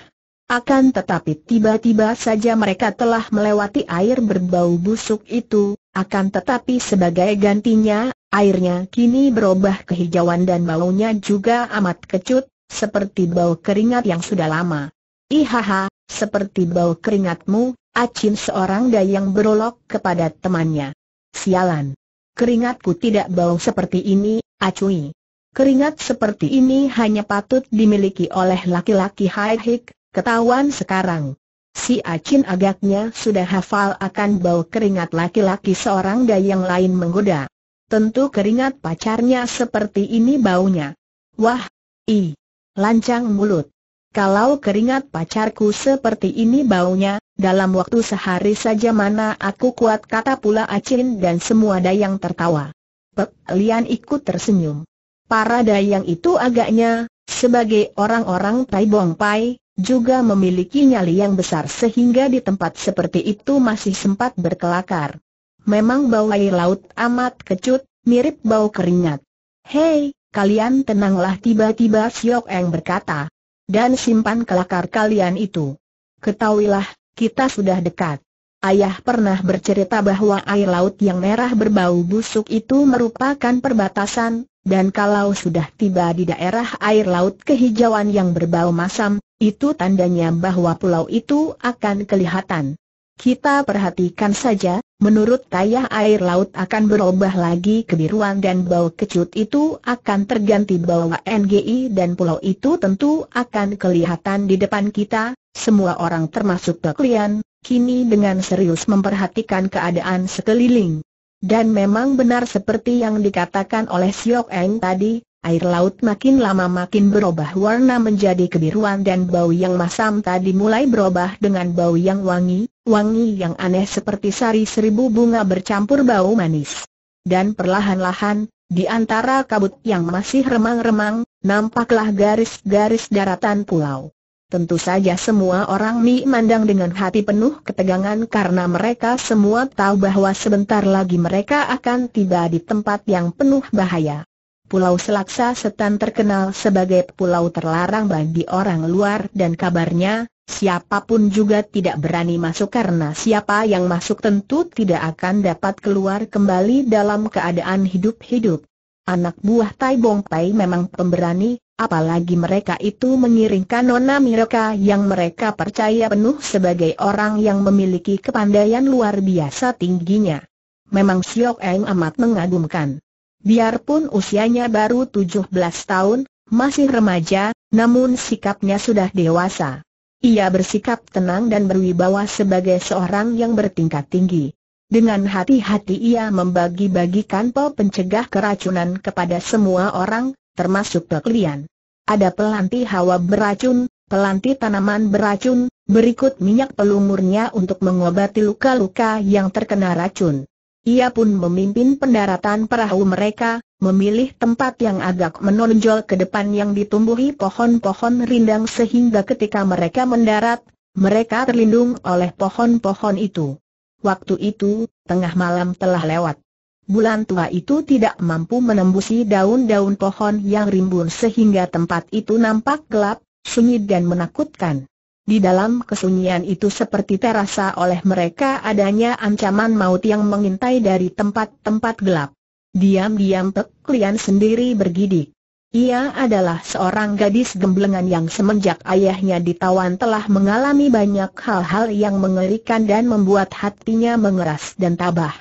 Akan tetapi tiba-tiba saja mereka telah melewati air berbau busuk itu, akan tetapi sebagai gantinya, airnya kini berubah kehijauan dan baunya juga amat kecut, seperti bau keringat yang sudah lama. Ihaha, seperti bau keringatmu, acin seorang dayang berolok kepada temannya. Sialan. Keringatku tidak bau seperti ini, acui. Keringat seperti ini hanya patut dimiliki oleh laki-laki haihik, ketahuan sekarang. Si Acin agaknya sudah hafal akan bau keringat laki-laki seorang dayang lain menggoda. Tentu keringat pacarnya seperti ini baunya. Wah, i, lancang mulut. Kalau keringat pacarku seperti ini baunya, dalam waktu sehari saja mana aku kuat kata pula Acin dan semua dayang tertawa. Pek Lian ikut tersenyum. Para dayang itu agaknya, sebagai orang-orang Tai Bong Pai, juga memiliki nyali yang besar sehingga di tempat seperti itu masih sempat berkelakar. Memang bau air laut amat kecut, mirip bau keringat. Hei, kalian tenanglah tiba-tiba Siok Eng berkata, dan simpan kelakar kalian itu. Ketahuilah, kita sudah dekat. Ayah pernah bercerita bahwa air laut yang merah berbau busuk itu merupakan perbatasan, dan kalau sudah tiba di daerah air laut kehijauan yang berbau masam, itu tandanya bahwa pulau itu akan kelihatan. Kita perhatikan saja, menurut Tayah air laut akan berubah lagi kebiruan dan bau kecut itu akan terganti bau NGI dan pulau itu tentu akan kelihatan di depan kita, semua orang termasuk kalian kini dengan serius memperhatikan keadaan sekeliling. Dan memang benar seperti yang dikatakan oleh Siok Eng tadi, air laut makin lama makin berubah warna menjadi kebiruan dan bau yang masam tadi mulai berubah dengan bau yang wangi, wangi yang aneh seperti sari seribu bunga bercampur bau manis. Dan perlahan-lahan, di antara kabut yang masih remang-remang, nampaklah garis-garis daratan pulau. Tentu saja semua orang Mi mandang dengan hati penuh ketegangan karena mereka semua tahu bahwa sebentar lagi mereka akan tiba di tempat yang penuh bahaya. Pulau Selaksa Setan terkenal sebagai pulau terlarang bagi orang luar dan kabarnya, siapapun juga tidak berani masuk karena siapa yang masuk tentu tidak akan dapat keluar kembali dalam keadaan hidup-hidup. Anak buah Tai Bong Pai memang pemberani, apalagi mereka itu mengiringkan nona mereka yang mereka percaya penuh sebagai orang yang memiliki kepandaian luar biasa tingginya. Memang Siok Eng amat mengagumkan. Biarpun usianya baru 17 tahun, masih remaja, namun sikapnya sudah dewasa. Ia bersikap tenang dan berwibawa sebagai seorang yang bertingkat tinggi. Dengan hati-hati ia membagi-bagikan pel pencegah keracunan kepada semua orang, termasuk peklian. Ada pelanti hawa beracun, pelanti tanaman beracun, berikut minyak pelumurnya untuk mengobati luka-luka yang terkena racun. Ia pun memimpin pendaratan perahu mereka, memilih tempat yang agak menonjol ke depan yang ditumbuhi pohon-pohon rindang sehingga ketika mereka mendarat, mereka terlindung oleh pohon-pohon itu. Waktu itu, tengah malam telah lewat. Bulan tua itu tidak mampu menembusi daun-daun pohon yang rimbun sehingga tempat itu nampak gelap, sunyi dan menakutkan. Di dalam kesunyian itu seperti terasa oleh mereka adanya ancaman maut yang mengintai dari tempat-tempat gelap. Diam-diam Pek Lian sendiri bergidik. Ia adalah seorang gadis gemblengan yang semenjak ayahnya ditawan telah mengalami banyak hal-hal yang mengerikan dan membuat hatinya mengeras dan tabah.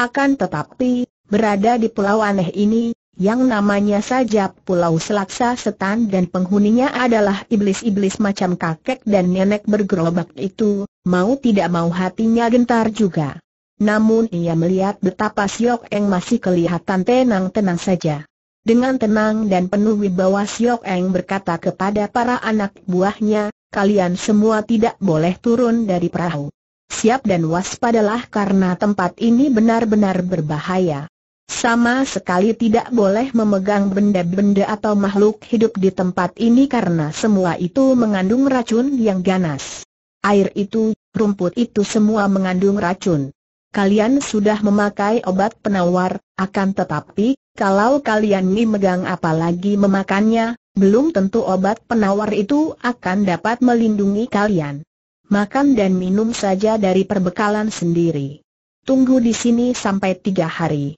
Akan tetapi, berada di Pulau Aneh ini, yang namanya saja Pulau Selaksa Setan dan penghuninya adalah iblis-iblis macam kakek dan nenek bergerobak itu, mau tidak mau hatinya gentar juga. Namun ia melihat betapa Siok Eng masih kelihatan tenang-tenang saja. Dengan tenang dan penuh wibawa Siok Eng berkata kepada para anak buahnya, kalian semua tidak boleh turun dari perahu. Siap dan waspadalah karena tempat ini benar-benar berbahaya. Sama sekali tidak boleh memegang benda-benda atau makhluk hidup di tempat ini karena semua itu mengandung racun yang ganas. Air itu, rumput itu semua mengandung racun. Kalian sudah memakai obat penawar, akan tetapi, kalau kalian memegang megang apalagi memakannya, belum tentu obat penawar itu akan dapat melindungi kalian. Makan dan minum saja dari perbekalan sendiri. Tunggu di sini sampai tiga hari.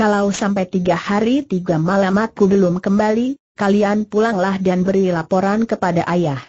Kalau sampai tiga hari tiga malam aku belum kembali, kalian pulanglah dan beri laporan kepada ayah.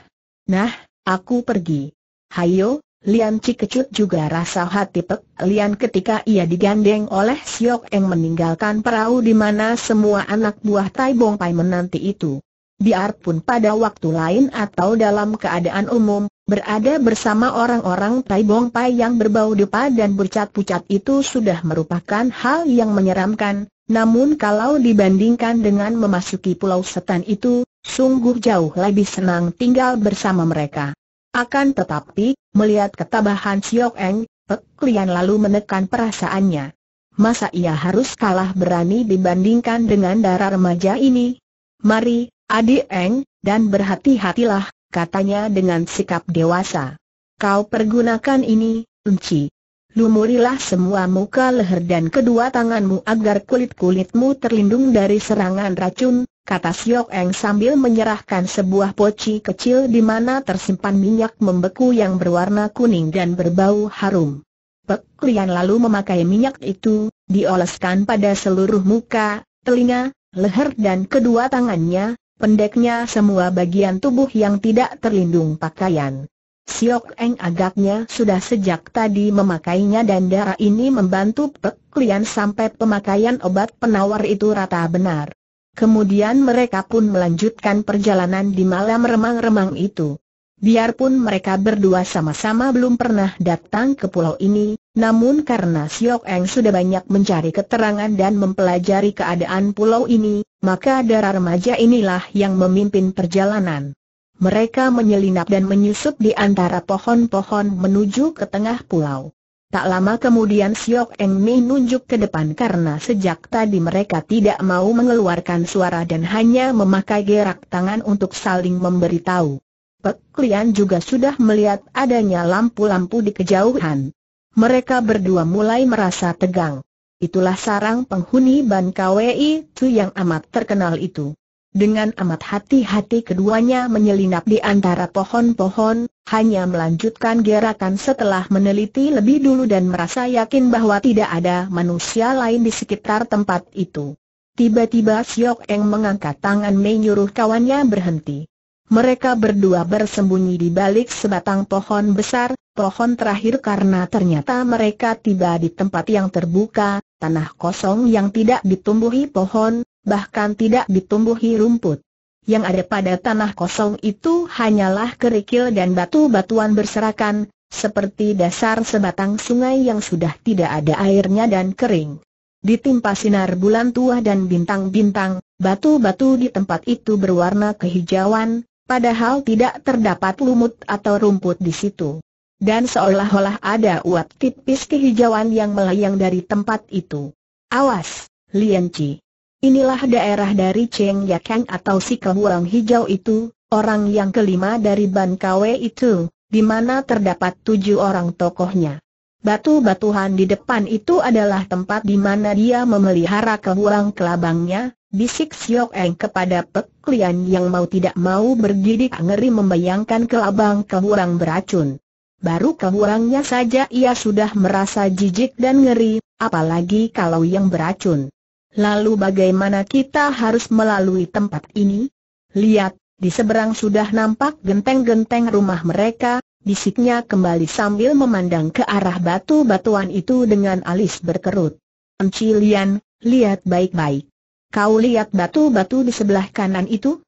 Nah, aku pergi. Hayo, Lian Cikecut juga rasa hati pek Lian ketika ia digandeng oleh Siok Eng meninggalkan perahu di mana semua anak buah Tai Bong Pai menanti itu biarpun pada waktu lain atau dalam keadaan umum, berada bersama orang-orang Tai Bong Pai yang berbau depa dan bercat-pucat itu sudah merupakan hal yang menyeramkan, namun kalau dibandingkan dengan memasuki pulau setan itu, sungguh jauh lebih senang tinggal bersama mereka. Akan tetapi, melihat ketabahan Siok Eng, Pek Lian lalu menekan perasaannya. Masa ia harus kalah berani dibandingkan dengan darah remaja ini? Mari, Adi Eng, dan berhati-hatilah, katanya dengan sikap dewasa. Kau pergunakan ini, Enci. Lumurilah semua muka leher dan kedua tanganmu agar kulit-kulitmu terlindung dari serangan racun, kata Siok Eng sambil menyerahkan sebuah poci kecil di mana tersimpan minyak membeku yang berwarna kuning dan berbau harum. Pek lalu memakai minyak itu, dioleskan pada seluruh muka, telinga, leher dan kedua tangannya, pendeknya semua bagian tubuh yang tidak terlindung pakaian. Siok Eng agaknya sudah sejak tadi memakainya dan darah ini membantu peklian sampai pemakaian obat penawar itu rata benar. Kemudian mereka pun melanjutkan perjalanan di malam remang-remang itu. Biarpun mereka berdua sama-sama belum pernah datang ke pulau ini, namun karena Siok Eng sudah banyak mencari keterangan dan mempelajari keadaan pulau ini, maka darah remaja inilah yang memimpin perjalanan. Mereka menyelinap dan menyusup di antara pohon-pohon menuju ke tengah pulau. Tak lama kemudian Siok Eng Mi nunjuk ke depan karena sejak tadi mereka tidak mau mengeluarkan suara dan hanya memakai gerak tangan untuk saling memberitahu. Pek Lian juga sudah melihat adanya lampu-lampu di kejauhan. Mereka berdua mulai merasa tegang itulah sarang penghuni Ban KWI Tu yang amat terkenal itu. Dengan amat hati-hati keduanya menyelinap di antara pohon-pohon, hanya melanjutkan gerakan setelah meneliti lebih dulu dan merasa yakin bahwa tidak ada manusia lain di sekitar tempat itu. Tiba-tiba Siok Eng mengangkat tangan menyuruh kawannya berhenti. Mereka berdua bersembunyi di balik sebatang pohon besar, pohon terakhir karena ternyata mereka tiba di tempat yang terbuka, tanah kosong yang tidak ditumbuhi pohon, bahkan tidak ditumbuhi rumput. Yang ada pada tanah kosong itu hanyalah kerikil dan batu-batuan berserakan, seperti dasar sebatang sungai yang sudah tidak ada airnya dan kering. Ditimpa sinar bulan tua dan bintang-bintang, batu-batu di tempat itu berwarna kehijauan, padahal tidak terdapat lumut atau rumput di situ dan seolah-olah ada uap tipis kehijauan yang melayang dari tempat itu. Awas, Lian Chi. Inilah daerah dari Cheng Yakang atau si kehuang hijau itu, orang yang kelima dari Ban Kwe itu, di mana terdapat tujuh orang tokohnya. Batu-batuhan di depan itu adalah tempat di mana dia memelihara kehuang kelabangnya, bisik Siok Eng kepada Pek Lian yang mau tidak mau bergidik ngeri membayangkan kelabang kehuang beracun. Baru kehurangnya saja ia sudah merasa jijik dan ngeri, apalagi kalau yang beracun. Lalu bagaimana kita harus melalui tempat ini? Lihat, di seberang sudah nampak genteng-genteng rumah mereka, bisiknya kembali sambil memandang ke arah batu-batuan itu dengan alis berkerut. Encilian, lihat baik-baik. Kau lihat batu-batu di sebelah kanan itu?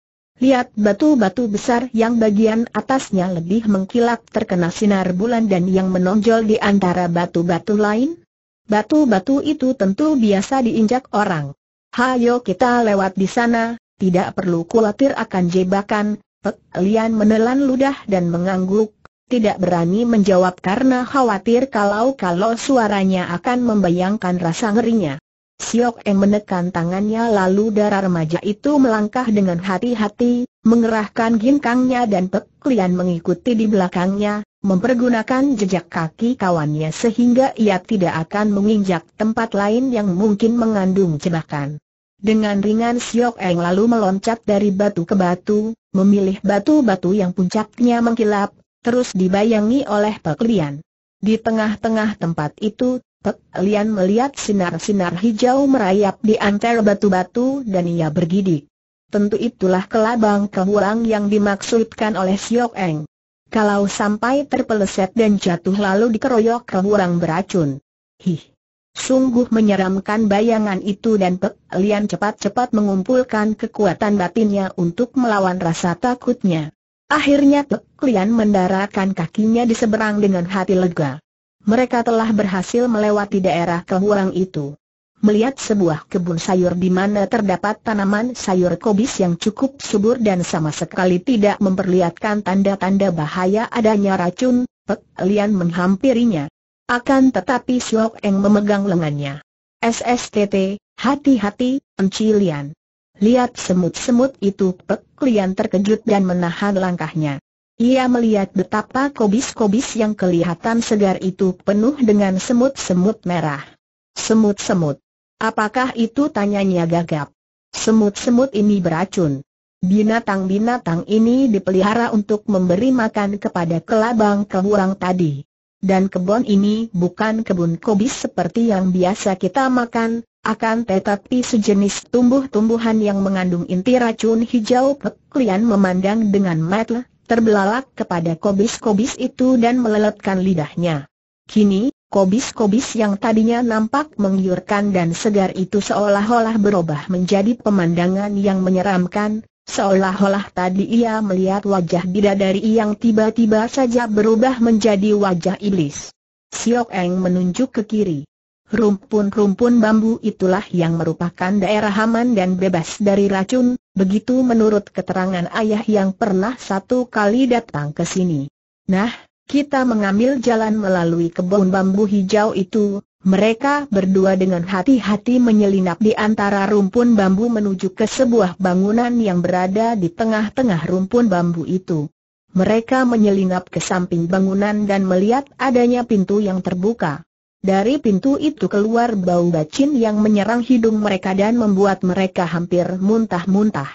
Lihat batu-batu besar yang bagian atasnya lebih mengkilap terkena sinar bulan dan yang menonjol di antara batu-batu lain? Batu-batu itu tentu biasa diinjak orang. Hayo kita lewat di sana, tidak perlu khawatir akan jebakan. Pek Lian menelan ludah dan mengangguk, tidak berani menjawab karena khawatir kalau-kalau suaranya akan membayangkan rasa ngerinya. Siok Eng menekan tangannya lalu darah remaja itu melangkah dengan hati-hati, mengerahkan ginkangnya dan peklian mengikuti di belakangnya, mempergunakan jejak kaki kawannya sehingga ia tidak akan menginjak tempat lain yang mungkin mengandung jebakan. Dengan ringan Siok Eng lalu meloncat dari batu ke batu, memilih batu-batu yang puncaknya mengkilap, terus dibayangi oleh peklian. Di tengah-tengah tempat itu Lian melihat sinar-sinar hijau merayap di antara batu-batu dan ia bergidik. Tentu itulah kelabang kehuang yang dimaksudkan oleh Siok Eng. Kalau sampai terpeleset dan jatuh lalu dikeroyok kehuang beracun. Hih! Sungguh menyeramkan bayangan itu dan Pek Lian cepat-cepat mengumpulkan kekuatan batinnya untuk melawan rasa takutnya. Akhirnya Pek Lian mendaratkan kakinya di seberang dengan hati lega mereka telah berhasil melewati daerah kehuang itu. Melihat sebuah kebun sayur di mana terdapat tanaman sayur kobis yang cukup subur dan sama sekali tidak memperlihatkan tanda-tanda bahaya adanya racun, Pek Lian menghampirinya. Akan tetapi Siok Eng memegang lengannya. SSTT, hati-hati, Enci Lian. Lihat semut-semut itu Pek Lian terkejut dan menahan langkahnya. Ia melihat betapa kobis-kobis yang kelihatan segar itu penuh dengan semut-semut merah. Semut-semut. Apakah itu tanyanya gagap? Semut-semut ini beracun. Binatang-binatang ini dipelihara untuk memberi makan kepada kelabang kehurang tadi. Dan kebun ini bukan kebun kobis seperti yang biasa kita makan, akan tetapi sejenis tumbuh-tumbuhan yang mengandung inti racun hijau Pek Lian memandang dengan mata terbelalak kepada kobis-kobis itu dan meleletkan lidahnya. Kini, kobis-kobis yang tadinya nampak menggiurkan dan segar itu seolah-olah berubah menjadi pemandangan yang menyeramkan, seolah-olah tadi ia melihat wajah bidadari yang tiba-tiba saja berubah menjadi wajah iblis. Siok Eng menunjuk ke kiri. Rumpun-rumpun bambu itulah yang merupakan daerah aman dan bebas dari racun, begitu menurut keterangan ayah yang pernah satu kali datang ke sini. Nah, kita mengambil jalan melalui kebun bambu hijau itu, mereka berdua dengan hati-hati menyelinap di antara rumpun bambu menuju ke sebuah bangunan yang berada di tengah-tengah rumpun bambu itu. Mereka menyelinap ke samping bangunan dan melihat adanya pintu yang terbuka. Dari pintu itu keluar bau bacin yang menyerang hidung mereka dan membuat mereka hampir muntah-muntah.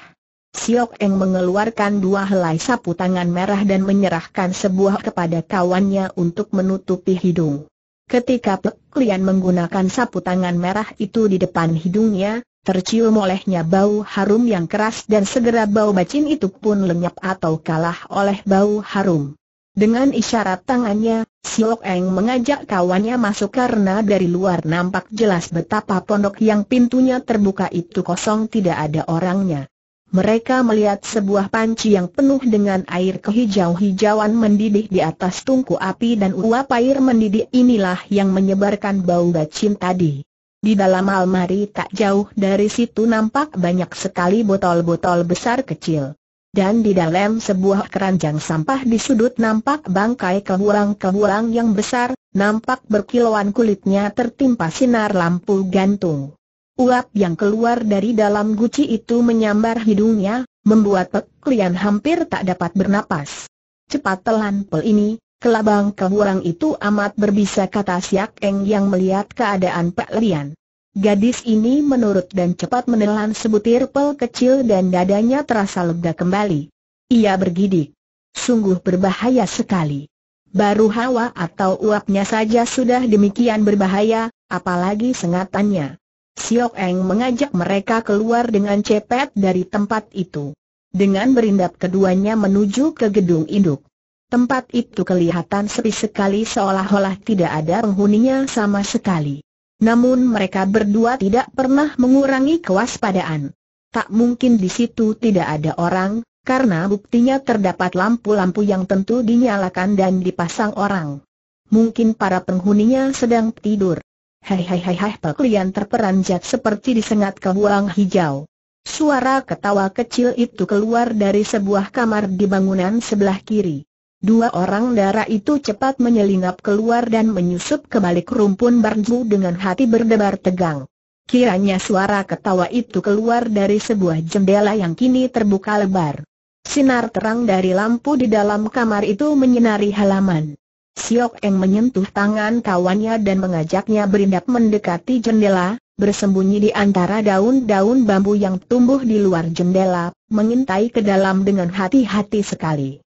Siok Eng mengeluarkan dua helai sapu tangan merah dan menyerahkan sebuah kepada kawannya untuk menutupi hidung. Ketika Pek Lian menggunakan sapu tangan merah itu di depan hidungnya, tercium olehnya bau harum yang keras dan segera bau bacin itu pun lenyap atau kalah oleh bau harum. Dengan isyarat tangannya, Siok Eng mengajak kawannya masuk karena dari luar nampak jelas betapa pondok yang pintunya terbuka itu kosong tidak ada orangnya. Mereka melihat sebuah panci yang penuh dengan air kehijau-hijauan mendidih di atas tungku api dan uap air mendidih inilah yang menyebarkan bau bacin tadi. Di dalam almari tak jauh dari situ nampak banyak sekali botol-botol besar kecil dan di dalam sebuah keranjang sampah di sudut nampak bangkai kehuang-kehuang yang besar, nampak berkilauan kulitnya tertimpa sinar lampu gantung. Uap yang keluar dari dalam guci itu menyambar hidungnya, membuat peklian hampir tak dapat bernapas. Cepat telan pel ini, kelabang kehuang itu amat berbisa kata Siak Eng yang melihat keadaan peklian. Lian. Gadis ini menurut dan cepat menelan sebutir pel kecil dan dadanya terasa lega kembali. Ia bergidik. Sungguh berbahaya sekali. Baru hawa atau uapnya saja sudah demikian berbahaya, apalagi sengatannya. Siok Eng mengajak mereka keluar dengan cepat dari tempat itu. Dengan berindap keduanya menuju ke gedung induk. Tempat itu kelihatan sepi sekali seolah-olah tidak ada penghuninya sama sekali. Namun mereka berdua tidak pernah mengurangi kewaspadaan. Tak mungkin di situ tidak ada orang, karena buktinya terdapat lampu-lampu yang tentu dinyalakan dan dipasang orang. Mungkin para penghuninya sedang tidur. Hai hai hai hai pekelian terperanjat seperti disengat ke buang hijau. Suara ketawa kecil itu keluar dari sebuah kamar di bangunan sebelah kiri. Dua orang darah itu cepat menyelinap keluar dan menyusup ke balik rumpun Barnju dengan hati berdebar tegang. Kiranya suara ketawa itu keluar dari sebuah jendela yang kini terbuka lebar. Sinar terang dari lampu di dalam kamar itu menyinari halaman. Siok Eng menyentuh tangan kawannya dan mengajaknya berindap mendekati jendela, bersembunyi di antara daun-daun bambu yang tumbuh di luar jendela, mengintai ke dalam dengan hati-hati sekali.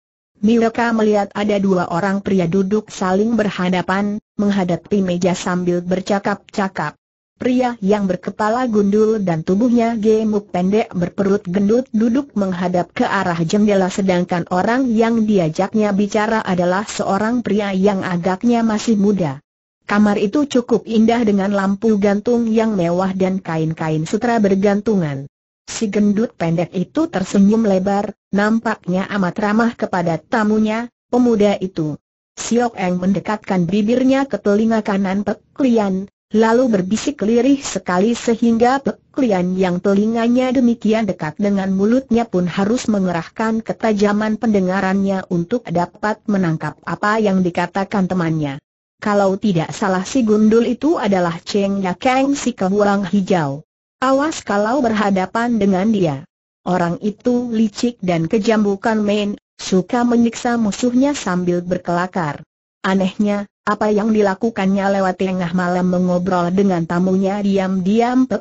Milka melihat ada dua orang pria duduk saling berhadapan, menghadapi meja sambil bercakap-cakap. Pria yang berkepala gundul dan tubuhnya gemuk pendek berperut gendut duduk menghadap ke arah jendela sedangkan orang yang diajaknya bicara adalah seorang pria yang agaknya masih muda. Kamar itu cukup indah dengan lampu gantung yang mewah dan kain-kain sutra bergantungan. Si gendut pendek itu tersenyum lebar, nampaknya amat ramah kepada tamunya, pemuda itu. Siok Eng mendekatkan bibirnya ke telinga kanan Pek Lian, lalu berbisik lirih sekali sehingga Pek Lian yang telinganya demikian dekat dengan mulutnya pun harus mengerahkan ketajaman pendengarannya untuk dapat menangkap apa yang dikatakan temannya. Kalau tidak salah si gundul itu adalah Cheng Ya Kang si kehurang hijau. Awas kalau berhadapan dengan dia. Orang itu licik dan kejam bukan main, suka menyiksa musuhnya sambil berkelakar. Anehnya, apa yang dilakukannya lewat tengah malam mengobrol dengan tamunya diam-diam Pek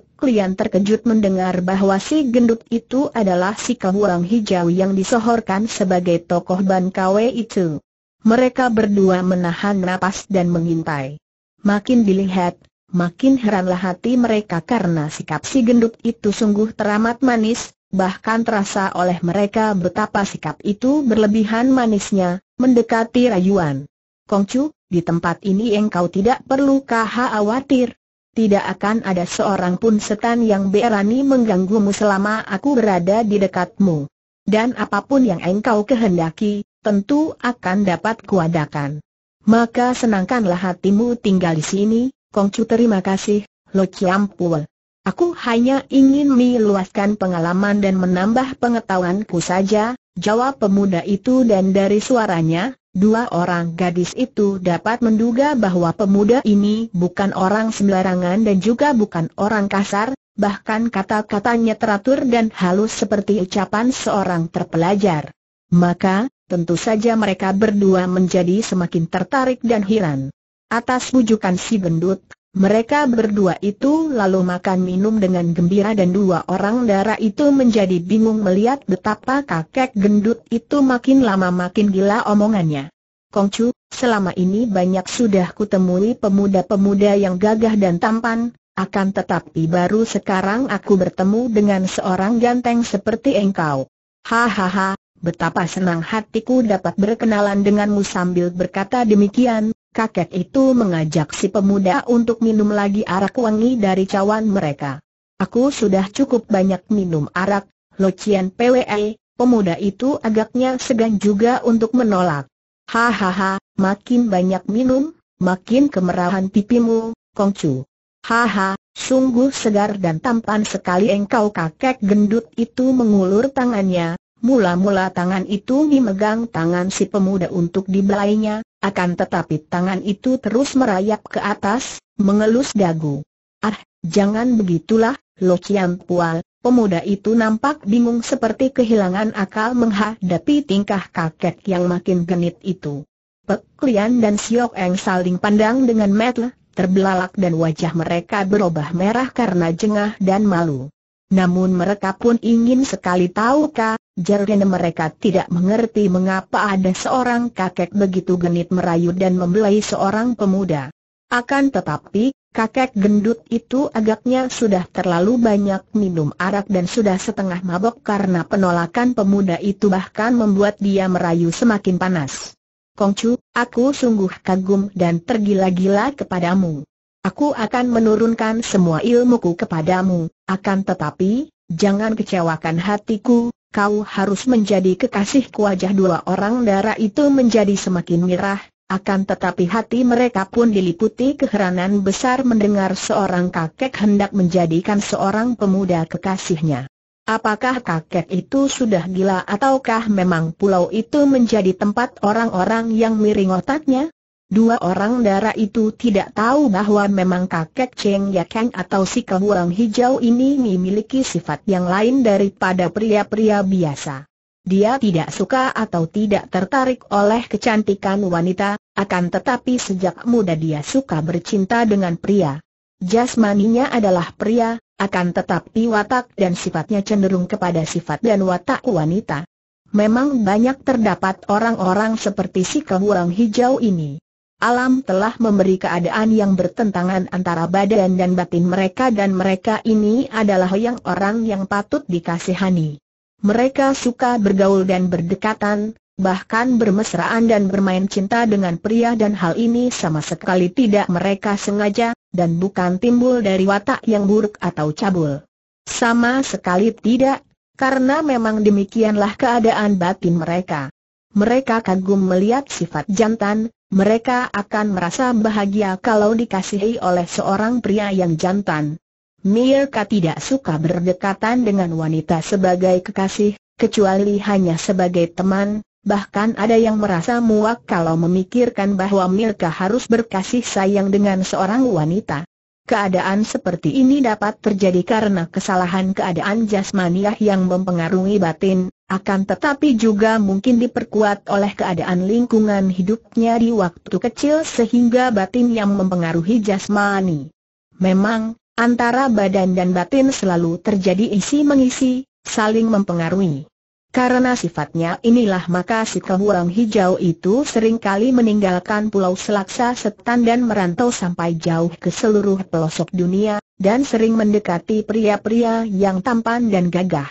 terkejut mendengar bahwa si gendut itu adalah si kebuang hijau yang disohorkan sebagai tokoh Ban kawe itu. Mereka berdua menahan napas dan mengintai. Makin dilihat, makin heranlah hati mereka karena sikap si gendut itu sungguh teramat manis, bahkan terasa oleh mereka betapa sikap itu berlebihan manisnya, mendekati rayuan. Kongcu, di tempat ini engkau tidak perlu khawatir. Tidak akan ada seorang pun setan yang berani mengganggumu selama aku berada di dekatmu. Dan apapun yang engkau kehendaki, tentu akan dapat kuadakan. Maka senangkanlah hatimu tinggal di sini, Kongcu terima kasih, Lo Chiam Pua. Aku hanya ingin meluaskan pengalaman dan menambah pengetahuanku saja, jawab pemuda itu dan dari suaranya, dua orang gadis itu dapat menduga bahwa pemuda ini bukan orang sembarangan dan juga bukan orang kasar, bahkan kata-katanya teratur dan halus seperti ucapan seorang terpelajar. Maka, tentu saja mereka berdua menjadi semakin tertarik dan heran. Atas bujukan si gendut, mereka berdua itu lalu makan minum dengan gembira dan dua orang darah itu menjadi bingung melihat betapa kakek gendut itu makin lama makin gila omongannya. Kongcu, selama ini banyak sudah kutemui pemuda-pemuda yang gagah dan tampan, akan tetapi baru sekarang aku bertemu dengan seorang ganteng seperti engkau. Hahaha, betapa senang hatiku dapat berkenalan denganmu sambil berkata demikian, kakek itu mengajak si pemuda untuk minum lagi arak wangi dari cawan mereka. Aku sudah cukup banyak minum arak, Locian PWE, pemuda itu agaknya segan juga untuk menolak. Hahaha, makin banyak minum, makin kemerahan pipimu, Kongcu. Haha, sungguh segar dan tampan sekali engkau kakek gendut itu mengulur tangannya, Mula-mula tangan itu memegang tangan si pemuda untuk dibelainya, akan tetapi tangan itu terus merayap ke atas, mengelus dagu. Ah, jangan begitulah, Lo Chiang Pual, pemuda itu nampak bingung seperti kehilangan akal menghadapi tingkah kakek yang makin genit itu. Pek Lian dan Siok Eng saling pandang dengan mata terbelalak dan wajah mereka berubah merah karena jengah dan malu. Namun mereka pun ingin sekali tahu tahukah Jarene mereka tidak mengerti mengapa ada seorang kakek begitu genit merayu dan membelai seorang pemuda. Akan tetapi, kakek gendut itu agaknya sudah terlalu banyak minum arak dan sudah setengah mabok karena penolakan pemuda itu bahkan membuat dia merayu semakin panas. Kongcu, aku sungguh kagum dan tergila-gila kepadamu. Aku akan menurunkan semua ilmuku kepadamu, akan tetapi, jangan kecewakan hatiku, kau harus menjadi kekasih wajah dua orang darah itu menjadi semakin merah, akan tetapi hati mereka pun diliputi keheranan besar mendengar seorang kakek hendak menjadikan seorang pemuda kekasihnya. Apakah kakek itu sudah gila ataukah memang pulau itu menjadi tempat orang-orang yang miring otaknya? Dua orang darah itu tidak tahu bahwa memang kakek Cheng Yakang atau si kehuang hijau ini memiliki sifat yang lain daripada pria-pria biasa. Dia tidak suka atau tidak tertarik oleh kecantikan wanita, akan tetapi sejak muda dia suka bercinta dengan pria. Jasmaninya adalah pria, akan tetapi watak dan sifatnya cenderung kepada sifat dan watak wanita. Memang banyak terdapat orang-orang seperti si kehuang hijau ini. Alam telah memberi keadaan yang bertentangan antara badan dan batin mereka dan mereka ini adalah yang orang yang patut dikasihani. Mereka suka bergaul dan berdekatan, bahkan bermesraan dan bermain cinta dengan pria dan hal ini sama sekali tidak mereka sengaja, dan bukan timbul dari watak yang buruk atau cabul. Sama sekali tidak, karena memang demikianlah keadaan batin mereka. Mereka kagum melihat sifat jantan, mereka akan merasa bahagia kalau dikasihi oleh seorang pria yang jantan. Mirka tidak suka berdekatan dengan wanita sebagai kekasih, kecuali hanya sebagai teman, bahkan ada yang merasa muak kalau memikirkan bahwa Mirka harus berkasih sayang dengan seorang wanita. Keadaan seperti ini dapat terjadi karena kesalahan keadaan jasmaniah yang mempengaruhi batin, akan tetapi juga mungkin diperkuat oleh keadaan lingkungan hidupnya di waktu kecil sehingga batin yang mempengaruhi jasmani. Memang, antara badan dan batin selalu terjadi isi-mengisi, saling mempengaruhi. Karena sifatnya inilah maka si kehuang hijau itu seringkali meninggalkan pulau Selaksa Setan dan merantau sampai jauh ke seluruh pelosok dunia, dan sering mendekati pria-pria yang tampan dan gagah.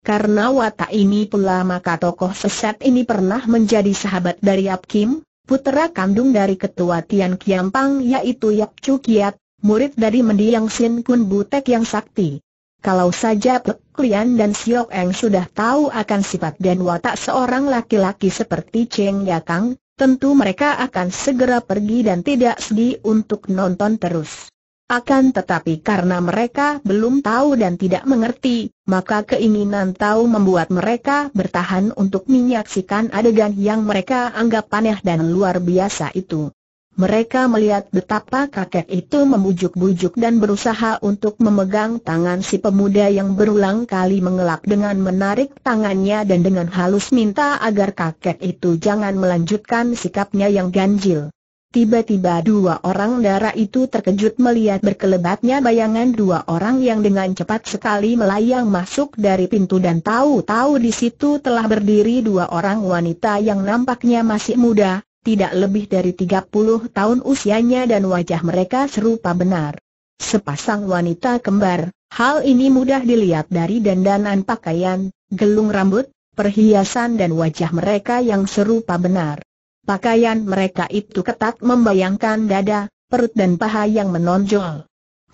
Karena watak ini pula maka tokoh sesat ini pernah menjadi sahabat dari Yap Kim, putera kandung dari ketua Tian Kiampang yaitu Yap Chu Kiat, murid dari mendiang Sin Kun Butek yang sakti. Kalau saja Pek Lian dan Siok Eng sudah tahu akan sifat dan watak seorang laki-laki seperti Cheng Ya Kang, tentu mereka akan segera pergi dan tidak sedih untuk nonton terus. Akan tetapi karena mereka belum tahu dan tidak mengerti, maka keinginan tahu membuat mereka bertahan untuk menyaksikan adegan yang mereka anggap aneh dan luar biasa itu. Mereka melihat betapa kakek itu membujuk-bujuk dan berusaha untuk memegang tangan si pemuda yang berulang kali mengelak dengan menarik tangannya dan dengan halus minta agar kakek itu jangan melanjutkan sikapnya yang ganjil. Tiba-tiba dua orang darah itu terkejut melihat berkelebatnya bayangan dua orang yang dengan cepat sekali melayang masuk dari pintu dan tahu-tahu di situ telah berdiri dua orang wanita yang nampaknya masih muda, tidak lebih dari 30 tahun usianya dan wajah mereka serupa benar. Sepasang wanita kembar, hal ini mudah dilihat dari dandanan pakaian, gelung rambut, perhiasan dan wajah mereka yang serupa benar. Pakaian mereka itu ketat membayangkan dada, perut dan paha yang menonjol.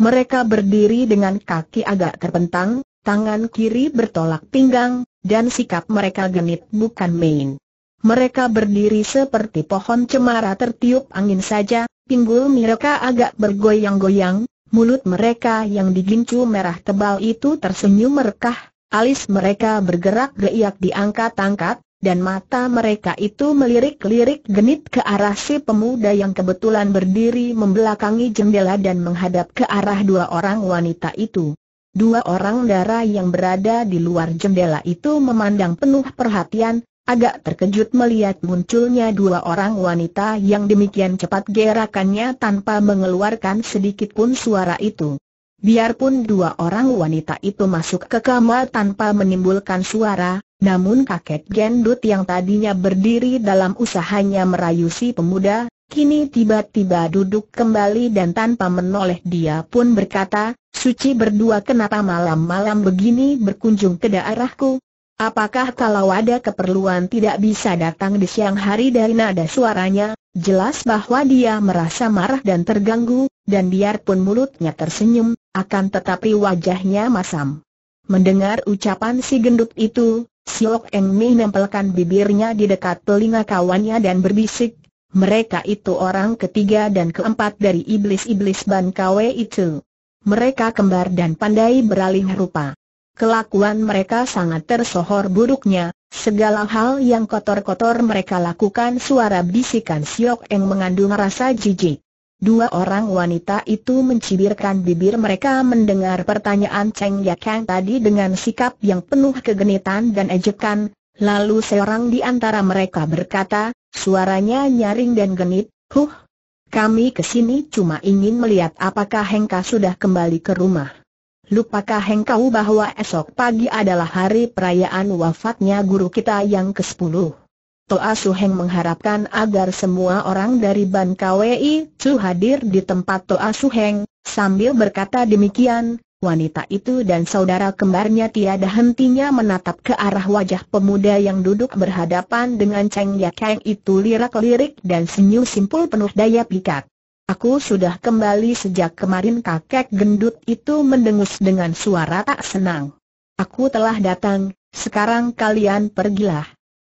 Mereka berdiri dengan kaki agak terbentang, tangan kiri bertolak pinggang, dan sikap mereka genit bukan main mereka berdiri seperti pohon cemara tertiup angin saja, pinggul mereka agak bergoyang-goyang, mulut mereka yang digincu merah tebal itu tersenyum merekah, alis mereka bergerak geiak diangkat-angkat, dan mata mereka itu melirik-lirik genit ke arah si pemuda yang kebetulan berdiri membelakangi jendela dan menghadap ke arah dua orang wanita itu. Dua orang darah yang berada di luar jendela itu memandang penuh perhatian, agak terkejut melihat munculnya dua orang wanita yang demikian cepat gerakannya tanpa mengeluarkan sedikit pun suara itu. Biarpun dua orang wanita itu masuk ke kamar tanpa menimbulkan suara, namun kakek gendut yang tadinya berdiri dalam usahanya merayu si pemuda, kini tiba-tiba duduk kembali dan tanpa menoleh dia pun berkata, Suci berdua kenapa malam-malam begini berkunjung ke daerahku? Apakah kalau ada keperluan tidak bisa datang di siang hari dari nada suaranya, jelas bahwa dia merasa marah dan terganggu, dan biarpun mulutnya tersenyum, akan tetapi wajahnya masam. Mendengar ucapan si gendut itu, Siok Eng Mi nempelkan bibirnya di dekat telinga kawannya dan berbisik, mereka itu orang ketiga dan keempat dari iblis-iblis Ban Kwe itu. Mereka kembar dan pandai beralih rupa. Kelakuan mereka sangat tersohor buruknya, segala hal yang kotor-kotor mereka lakukan suara bisikan Siok yang mengandung rasa jijik. Dua orang wanita itu mencibirkan bibir mereka mendengar pertanyaan Cheng Yakang tadi dengan sikap yang penuh kegenitan dan ejekan, lalu seorang di antara mereka berkata, suaranya nyaring dan genit, huh, kami kesini cuma ingin melihat apakah Hengka sudah kembali ke rumah. Lupakah engkau bahwa esok pagi adalah hari perayaan wafatnya guru kita yang ke-10? Toa Suheng mengharapkan agar semua orang dari Ban KWI Chu hadir di tempat Toa Suheng, sambil berkata demikian, wanita itu dan saudara kembarnya tiada hentinya menatap ke arah wajah pemuda yang duduk berhadapan dengan Cheng Yakeng itu lirak-lirik dan senyum simpul penuh daya pikat. Aku sudah kembali sejak kemarin kakek gendut itu mendengus dengan suara tak senang. Aku telah datang, sekarang kalian pergilah.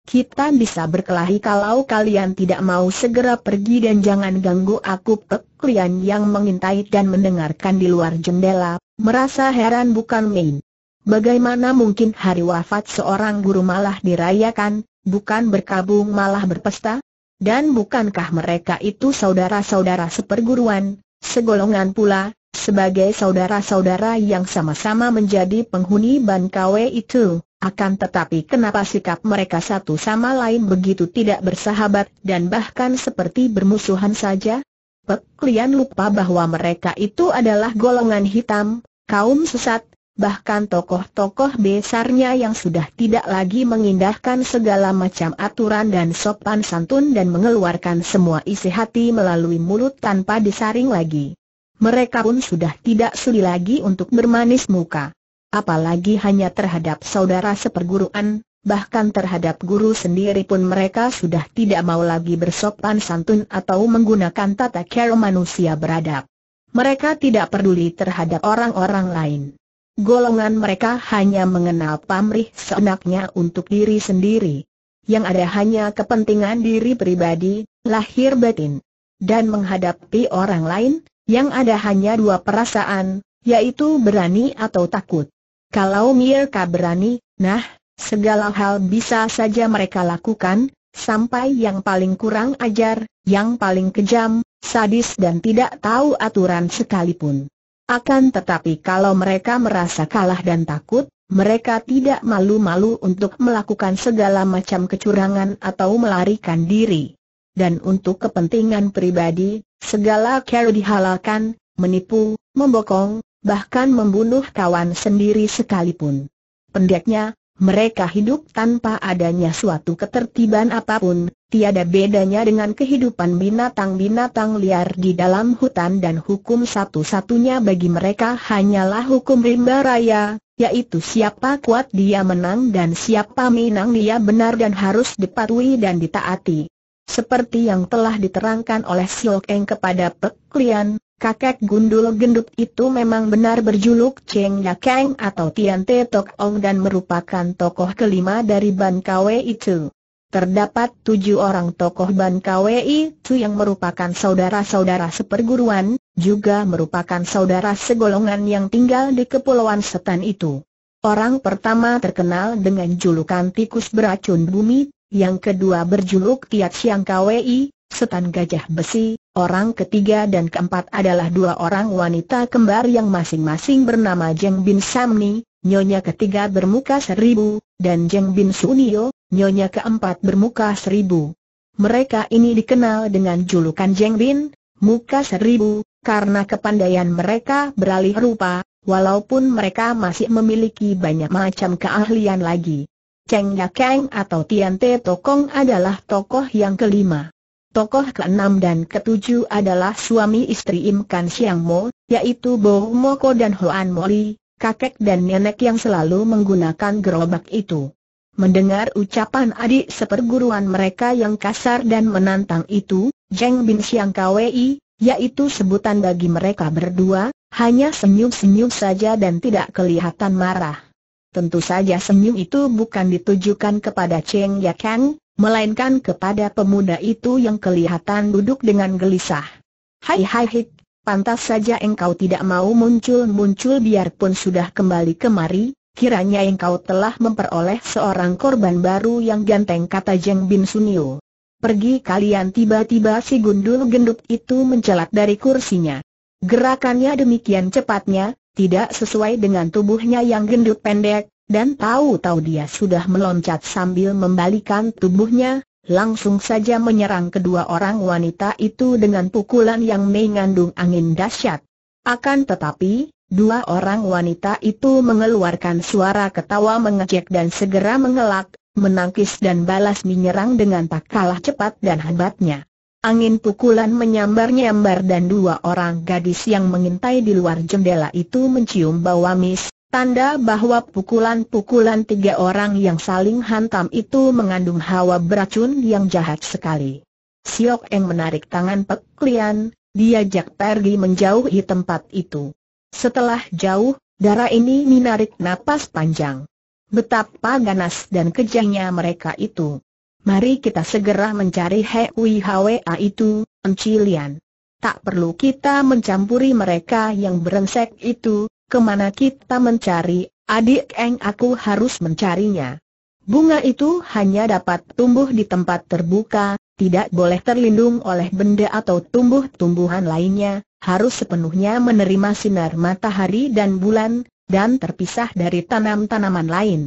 Kita bisa berkelahi kalau kalian tidak mau segera pergi dan jangan ganggu aku Pekrian yang mengintai dan mendengarkan di luar jendela, merasa heran bukan main. Bagaimana mungkin hari wafat seorang guru malah dirayakan, bukan berkabung malah berpesta? Dan bukankah mereka itu saudara-saudara seperguruan, segolongan pula, sebagai saudara-saudara yang sama-sama menjadi penghuni Ban itu? Akan tetapi kenapa sikap mereka satu sama lain begitu tidak bersahabat dan bahkan seperti bermusuhan saja? Pek Lian lupa bahwa mereka itu adalah golongan hitam, kaum sesat, bahkan tokoh-tokoh besarnya yang sudah tidak lagi mengindahkan segala macam aturan dan sopan santun dan mengeluarkan semua isi hati melalui mulut tanpa disaring lagi. Mereka pun sudah tidak sulit lagi untuk bermanis muka. Apalagi hanya terhadap saudara seperguruan, bahkan terhadap guru sendiri pun mereka sudah tidak mau lagi bersopan santun atau menggunakan tata cara manusia beradab. Mereka tidak peduli terhadap orang-orang lain. Golongan mereka hanya mengenal pamrih seenaknya untuk diri sendiri. Yang ada hanya kepentingan diri pribadi, lahir batin. Dan menghadapi orang lain, yang ada hanya dua perasaan, yaitu berani atau takut. Kalau mereka berani, nah, segala hal bisa saja mereka lakukan, sampai yang paling kurang ajar, yang paling kejam, sadis dan tidak tahu aturan sekalipun. Akan tetapi kalau mereka merasa kalah dan takut, mereka tidak malu-malu untuk melakukan segala macam kecurangan atau melarikan diri. Dan untuk kepentingan pribadi, segala cara dihalalkan, menipu, membokong, bahkan membunuh kawan sendiri sekalipun. Pendeknya, mereka hidup tanpa adanya suatu ketertiban apapun, tiada bedanya dengan kehidupan binatang-binatang liar di dalam hutan dan hukum satu-satunya bagi mereka hanyalah hukum rimba raya, yaitu siapa kuat dia menang dan siapa minang dia benar dan harus dipatuhi dan ditaati. Seperti yang telah diterangkan oleh Siokeng kepada Pek Lian, Kakek gundul gendut itu memang benar berjuluk Cheng Ya Kang atau Tian Te Tok Ong dan merupakan tokoh kelima dari Ban Kwei itu. Terdapat tujuh orang tokoh Ban Kwei itu yang merupakan saudara-saudara seperguruan, juga merupakan saudara segolongan yang tinggal di kepulauan setan itu. Orang pertama terkenal dengan julukan tikus beracun bumi, yang kedua berjuluk Tiat Siang Kwei, Setan Gajah Besi, orang ketiga dan keempat adalah dua orang wanita kembar yang masing-masing bernama Jeng Bin Samni, nyonya ketiga bermuka seribu, dan Jeng Bin Sunio, nyonya keempat bermuka seribu. Mereka ini dikenal dengan julukan Jeng Bin, muka seribu, karena kepandaian mereka beralih rupa, walaupun mereka masih memiliki banyak macam keahlian lagi. Cheng Ya Keng atau Tian Te Tokong adalah tokoh yang kelima. Tokoh keenam dan ketujuh adalah suami istri Im Kan Siang Mo, yaitu Bo Moko dan Hoan Li, kakek dan nenek yang selalu menggunakan gerobak itu. Mendengar ucapan adik seperguruan mereka yang kasar dan menantang itu, Jeng Bin Siang Kwei, yaitu sebutan bagi mereka berdua, hanya senyum-senyum saja dan tidak kelihatan marah. Tentu saja senyum itu bukan ditujukan kepada Cheng Yakang, melainkan kepada pemuda itu yang kelihatan duduk dengan gelisah. Hai hai hik, pantas saja engkau tidak mau muncul-muncul biarpun sudah kembali kemari, kiranya engkau telah memperoleh seorang korban baru yang ganteng kata Jeng Bin Sunio. Pergi kalian tiba-tiba si gundul gendut itu mencelat dari kursinya. Gerakannya demikian cepatnya, tidak sesuai dengan tubuhnya yang gendut pendek, dan tahu-tahu dia sudah meloncat sambil membalikan tubuhnya, langsung saja menyerang kedua orang wanita itu dengan pukulan yang mengandung angin dahsyat. Akan tetapi, dua orang wanita itu mengeluarkan suara ketawa mengejek dan segera mengelak, menangkis dan balas menyerang dengan tak kalah cepat dan hebatnya. Angin pukulan menyambar-nyambar dan dua orang gadis yang mengintai di luar jendela itu mencium bau amis, Tanda bahwa pukulan-pukulan tiga orang yang saling hantam itu mengandung hawa beracun yang jahat sekali. Siok Eng menarik tangan Pek Lian, diajak pergi menjauhi tempat itu. Setelah jauh, darah ini menarik napas panjang. Betapa ganas dan kejahnya mereka itu. Mari kita segera mencari Hui Hwa itu, Enci Lian. Tak perlu kita mencampuri mereka yang berengsek itu, kemana kita mencari, adik Eng aku harus mencarinya. Bunga itu hanya dapat tumbuh di tempat terbuka, tidak boleh terlindung oleh benda atau tumbuh-tumbuhan lainnya, harus sepenuhnya menerima sinar matahari dan bulan, dan terpisah dari tanam-tanaman lain.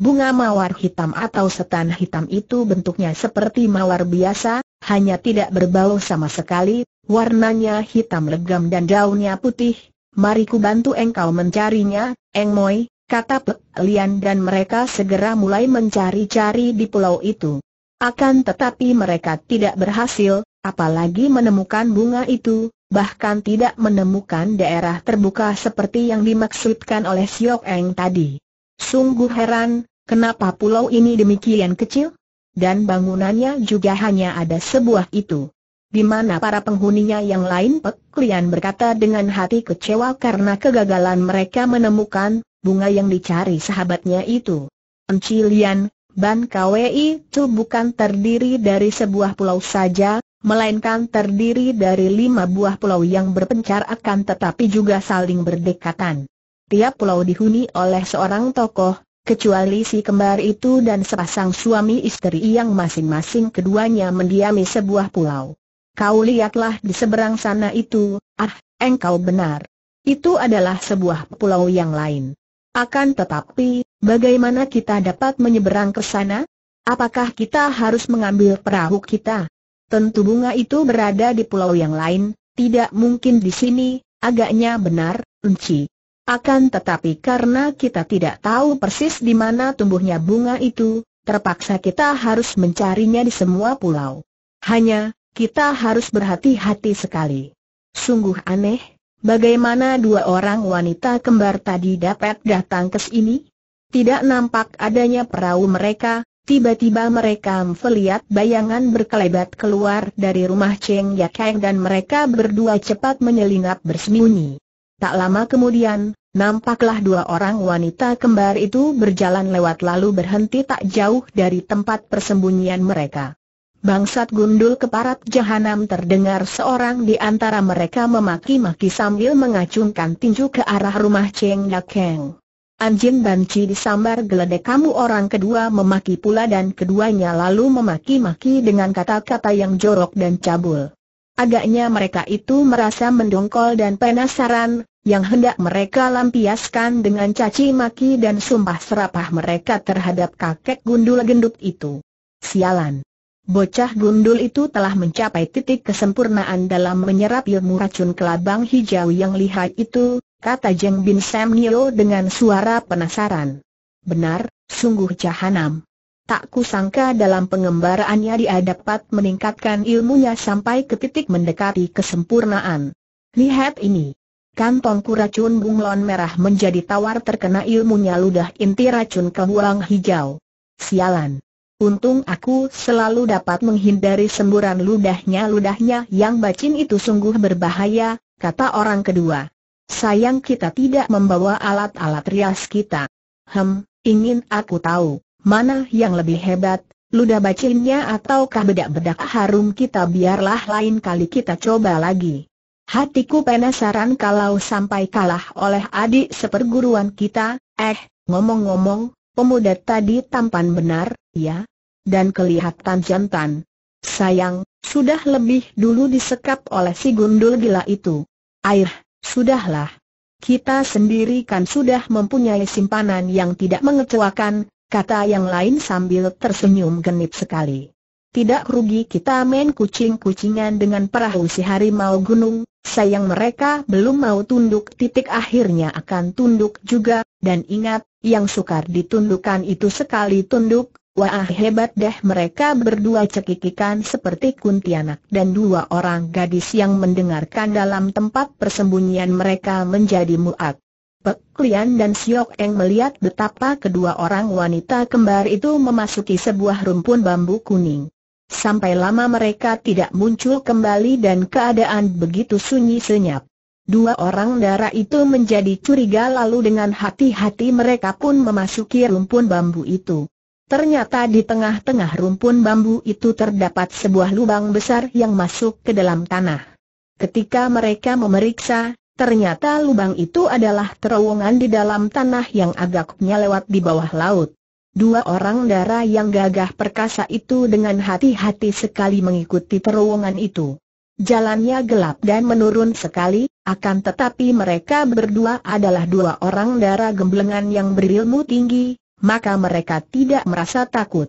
Bunga mawar hitam atau setan hitam itu bentuknya seperti mawar biasa, hanya tidak berbau sama sekali, warnanya hitam legam dan daunnya putih, mari ku bantu engkau mencarinya, Eng Moi, kata Pek Lian dan mereka segera mulai mencari-cari di pulau itu. Akan tetapi mereka tidak berhasil, apalagi menemukan bunga itu, bahkan tidak menemukan daerah terbuka seperti yang dimaksudkan oleh Siok Eng tadi. Sungguh heran, kenapa pulau ini demikian kecil? Dan bangunannya juga hanya ada sebuah itu di mana para penghuninya yang lain Pek Lian berkata dengan hati kecewa karena kegagalan mereka menemukan bunga yang dicari sahabatnya itu. Enci Lian, Ban Kwei itu bukan terdiri dari sebuah pulau saja, melainkan terdiri dari lima buah pulau yang berpencar akan tetapi juga saling berdekatan. Tiap pulau dihuni oleh seorang tokoh, kecuali si kembar itu dan sepasang suami istri yang masing-masing keduanya mendiami sebuah pulau. Kau lihatlah di seberang sana itu, ah, engkau benar. Itu adalah sebuah pulau yang lain. Akan tetapi, bagaimana kita dapat menyeberang ke sana? Apakah kita harus mengambil perahu kita? Tentu bunga itu berada di pulau yang lain, tidak mungkin di sini, agaknya benar, Unci. Akan tetapi karena kita tidak tahu persis di mana tumbuhnya bunga itu, terpaksa kita harus mencarinya di semua pulau. Hanya, kita harus berhati-hati sekali. Sungguh aneh, bagaimana dua orang wanita kembar tadi dapat datang ke sini? Tidak nampak adanya perahu mereka, tiba-tiba mereka melihat bayangan berkelebat keluar dari rumah Cheng Yakeng dan mereka berdua cepat menyelinap bersembunyi. Tak lama kemudian, nampaklah dua orang wanita kembar itu berjalan lewat lalu berhenti tak jauh dari tempat persembunyian mereka. Bangsat gundul keparat jahanam terdengar seorang di antara mereka memaki-maki sambil mengacungkan tinju ke arah rumah Cheng Yakeng. Anjing banci disambar geledek kamu orang kedua memaki pula dan keduanya lalu memaki-maki dengan kata-kata yang jorok dan cabul. Agaknya mereka itu merasa mendongkol dan penasaran, yang hendak mereka lampiaskan dengan caci maki dan sumpah serapah mereka terhadap kakek gundul gendut itu. Sialan! Bocah gundul itu telah mencapai titik kesempurnaan dalam menyerap ilmu racun kelabang hijau yang lihai itu, kata Jeng Bin Sam Nio dengan suara penasaran. Benar, sungguh jahanam. Tak kusangka dalam pengembaraannya dia dapat meningkatkan ilmunya sampai ke titik mendekati kesempurnaan. Lihat ini. Kantongku racun bunglon merah menjadi tawar terkena ilmunya ludah inti racun kebuang hijau. Sialan. Untung aku selalu dapat menghindari semburan ludahnya-ludahnya yang bacin itu sungguh berbahaya, kata orang kedua. Sayang kita tidak membawa alat-alat rias kita. Hem, ingin aku tahu, mana yang lebih hebat, ludah bacinnya ataukah bedak-bedak harum kita biarlah lain kali kita coba lagi. Hatiku penasaran kalau sampai kalah oleh adik seperguruan kita, eh, ngomong-ngomong, Pemuda tadi tampan benar, ya? Dan kelihatan jantan. Sayang, sudah lebih dulu disekap oleh si gundul gila itu. Air, sudahlah. Kita sendiri kan sudah mempunyai simpanan yang tidak mengecewakan, kata yang lain sambil tersenyum genit sekali tidak rugi kita main kucing-kucingan dengan perahu si harimau gunung, sayang mereka belum mau tunduk titik akhirnya akan tunduk juga, dan ingat, yang sukar ditundukkan itu sekali tunduk, wah hebat deh mereka berdua cekikikan seperti kuntianak dan dua orang gadis yang mendengarkan dalam tempat persembunyian mereka menjadi muak. Peklian dan Siok Eng melihat betapa kedua orang wanita kembar itu memasuki sebuah rumpun bambu kuning. Sampai lama mereka tidak muncul kembali dan keadaan begitu sunyi senyap. Dua orang darah itu menjadi curiga lalu dengan hati-hati mereka pun memasuki rumpun bambu itu. Ternyata di tengah-tengah rumpun bambu itu terdapat sebuah lubang besar yang masuk ke dalam tanah. Ketika mereka memeriksa, ternyata lubang itu adalah terowongan di dalam tanah yang agaknya lewat di bawah laut. Dua orang dara yang gagah perkasa itu dengan hati-hati sekali mengikuti terowongan itu. Jalannya gelap dan menurun sekali, akan tetapi mereka berdua adalah dua orang dara gemblengan yang berilmu tinggi, maka mereka tidak merasa takut.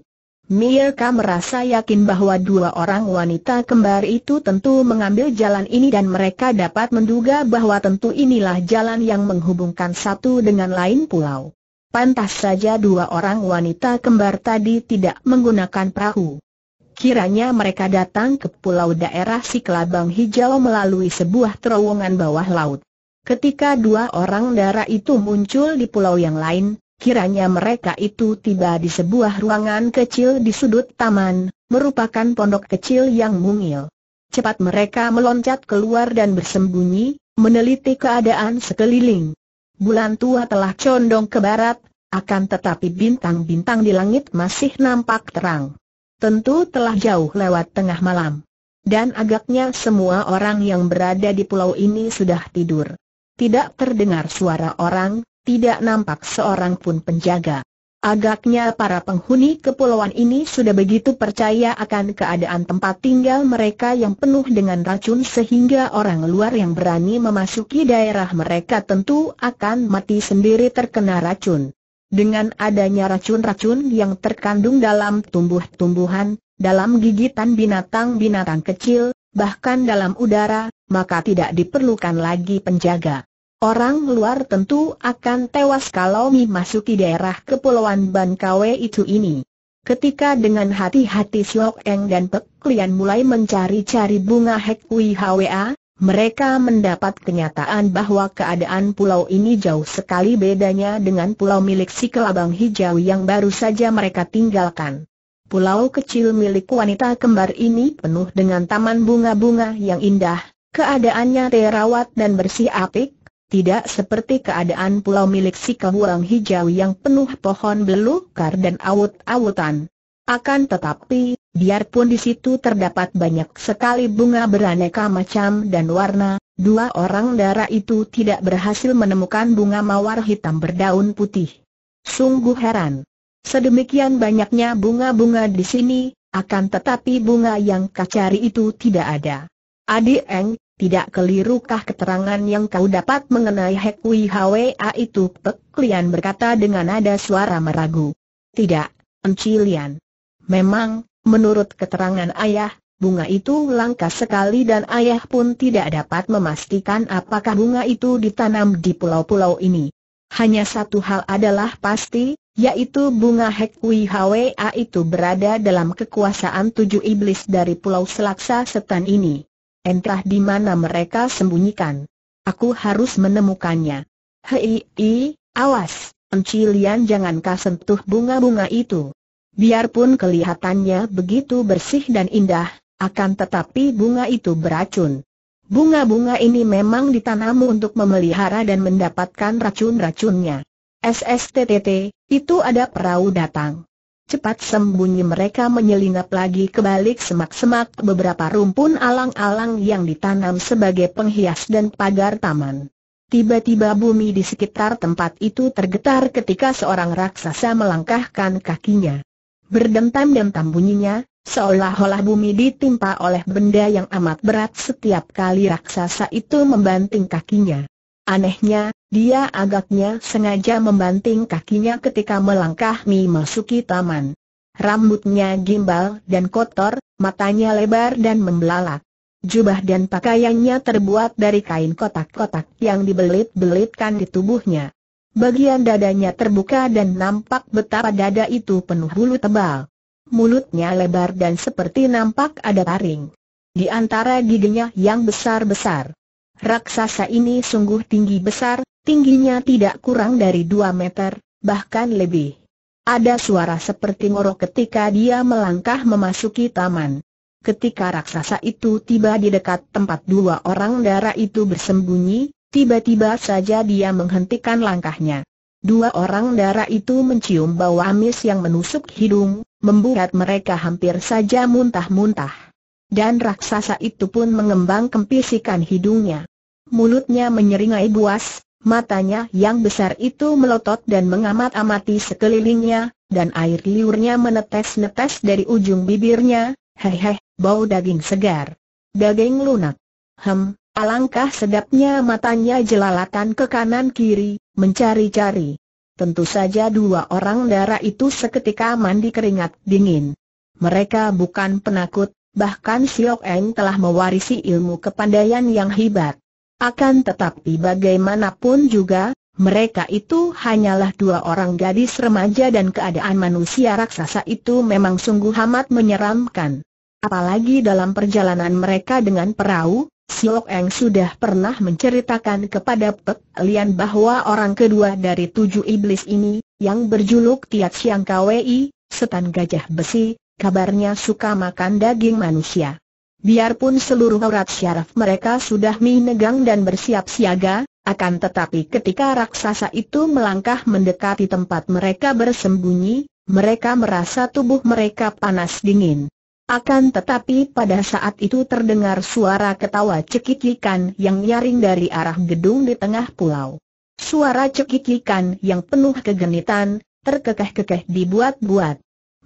Mirka merasa yakin bahwa dua orang wanita kembar itu tentu mengambil jalan ini dan mereka dapat menduga bahwa tentu inilah jalan yang menghubungkan satu dengan lain pulau. Pantas saja dua orang wanita kembar tadi tidak menggunakan perahu. Kiranya mereka datang ke pulau daerah si kelabang Hijau melalui sebuah terowongan bawah laut. Ketika dua orang darah itu muncul di pulau yang lain, kiranya mereka itu tiba di sebuah ruangan kecil di sudut taman, merupakan pondok kecil yang mungil. Cepat mereka meloncat keluar dan bersembunyi, meneliti keadaan sekeliling bulan tua telah condong ke barat, akan tetapi bintang-bintang di langit masih nampak terang. Tentu telah jauh lewat tengah malam. Dan agaknya semua orang yang berada di pulau ini sudah tidur. Tidak terdengar suara orang, tidak nampak seorang pun penjaga. Agaknya para penghuni kepulauan ini sudah begitu percaya akan keadaan tempat tinggal mereka yang penuh dengan racun sehingga orang luar yang berani memasuki daerah mereka tentu akan mati sendiri terkena racun. Dengan adanya racun-racun yang terkandung dalam tumbuh-tumbuhan, dalam gigitan binatang-binatang kecil, bahkan dalam udara, maka tidak diperlukan lagi penjaga. Orang luar tentu akan tewas kalau memasuki daerah kepulauan Bankawe itu ini. Ketika dengan hati-hati Siok Eng dan Pek Lian mulai mencari-cari bunga Hek Kui Hwa, mereka mendapat kenyataan bahwa keadaan pulau ini jauh sekali bedanya dengan pulau milik si kelabang hijau yang baru saja mereka tinggalkan. Pulau kecil milik wanita kembar ini penuh dengan taman bunga-bunga yang indah, keadaannya terawat dan bersih apik, tidak seperti keadaan pulau milik si kehuang hijau yang penuh pohon belukar dan awut-awutan. Akan tetapi, biarpun di situ terdapat banyak sekali bunga beraneka macam dan warna, dua orang darah itu tidak berhasil menemukan bunga mawar hitam berdaun putih. Sungguh heran. Sedemikian banyaknya bunga-bunga di sini, akan tetapi bunga yang kacari itu tidak ada. Adik Eng, tidak kelirukah keterangan yang kau dapat mengenai Hek Hwa itu? Pek Lian berkata dengan nada suara meragu. Tidak, Enci Lian. Memang, menurut keterangan ayah, bunga itu langka sekali dan ayah pun tidak dapat memastikan apakah bunga itu ditanam di pulau-pulau ini. Hanya satu hal adalah pasti, yaitu bunga Hek Hwa itu berada dalam kekuasaan tujuh iblis dari Pulau Selaksa Setan ini entah di mana mereka sembunyikan. Aku harus menemukannya. Hei, i, awas, Encilian jangan kau sentuh bunga-bunga itu. Biarpun kelihatannya begitu bersih dan indah, akan tetapi bunga itu beracun. Bunga-bunga ini memang ditanam untuk memelihara dan mendapatkan racun-racunnya. SSTTT, itu ada perahu datang. Cepat sembunyi mereka menyelinap lagi ke balik semak-semak beberapa rumpun alang-alang yang ditanam sebagai penghias dan pagar taman. Tiba-tiba bumi di sekitar tempat itu tergetar ketika seorang raksasa melangkahkan kakinya. berdentam dan bunyinya, seolah-olah bumi ditimpa oleh benda yang amat berat setiap kali raksasa itu membanting kakinya. Anehnya, dia agaknya sengaja membanting kakinya ketika melangkah memasuki taman. Rambutnya gimbal dan kotor, matanya lebar dan membelalak. Jubah dan pakaiannya terbuat dari kain kotak-kotak yang dibelit-belitkan di tubuhnya. Bagian dadanya terbuka dan nampak betapa dada itu penuh bulu tebal. Mulutnya lebar dan seperti nampak ada taring. Di antara giginya yang besar-besar. Raksasa ini sungguh tinggi besar, tingginya tidak kurang dari 2 meter, bahkan lebih. Ada suara seperti ngorok ketika dia melangkah memasuki taman. Ketika raksasa itu tiba di dekat tempat dua orang darah itu bersembunyi, tiba-tiba saja dia menghentikan langkahnya. Dua orang darah itu mencium bau amis yang menusuk hidung, membuat mereka hampir saja muntah-muntah. Dan raksasa itu pun mengembang kempisikan hidungnya mulutnya menyeringai buas, matanya yang besar itu melotot dan mengamat-amati sekelilingnya, dan air liurnya menetes-netes dari ujung bibirnya, hehe, bau daging segar. Daging lunak. Hem, alangkah sedapnya matanya jelalatan ke kanan-kiri, mencari-cari. Tentu saja dua orang darah itu seketika mandi keringat dingin. Mereka bukan penakut, bahkan Siok Eng telah mewarisi ilmu kepandaian yang hebat. Akan tetapi bagaimanapun juga, mereka itu hanyalah dua orang gadis remaja dan keadaan manusia raksasa itu memang sungguh amat menyeramkan. Apalagi dalam perjalanan mereka dengan perahu, Siok Eng sudah pernah menceritakan kepada Pek Lian bahwa orang kedua dari tujuh iblis ini, yang berjuluk Tiat Siang Kwei, setan gajah besi, kabarnya suka makan daging manusia. Biarpun seluruh aurat syaraf mereka sudah menegang dan bersiap siaga, akan tetapi ketika raksasa itu melangkah mendekati tempat mereka bersembunyi, mereka merasa tubuh mereka panas dingin. Akan tetapi pada saat itu terdengar suara ketawa cekikikan yang nyaring dari arah gedung di tengah pulau. Suara cekikikan yang penuh kegenitan, terkekeh-kekeh dibuat-buat.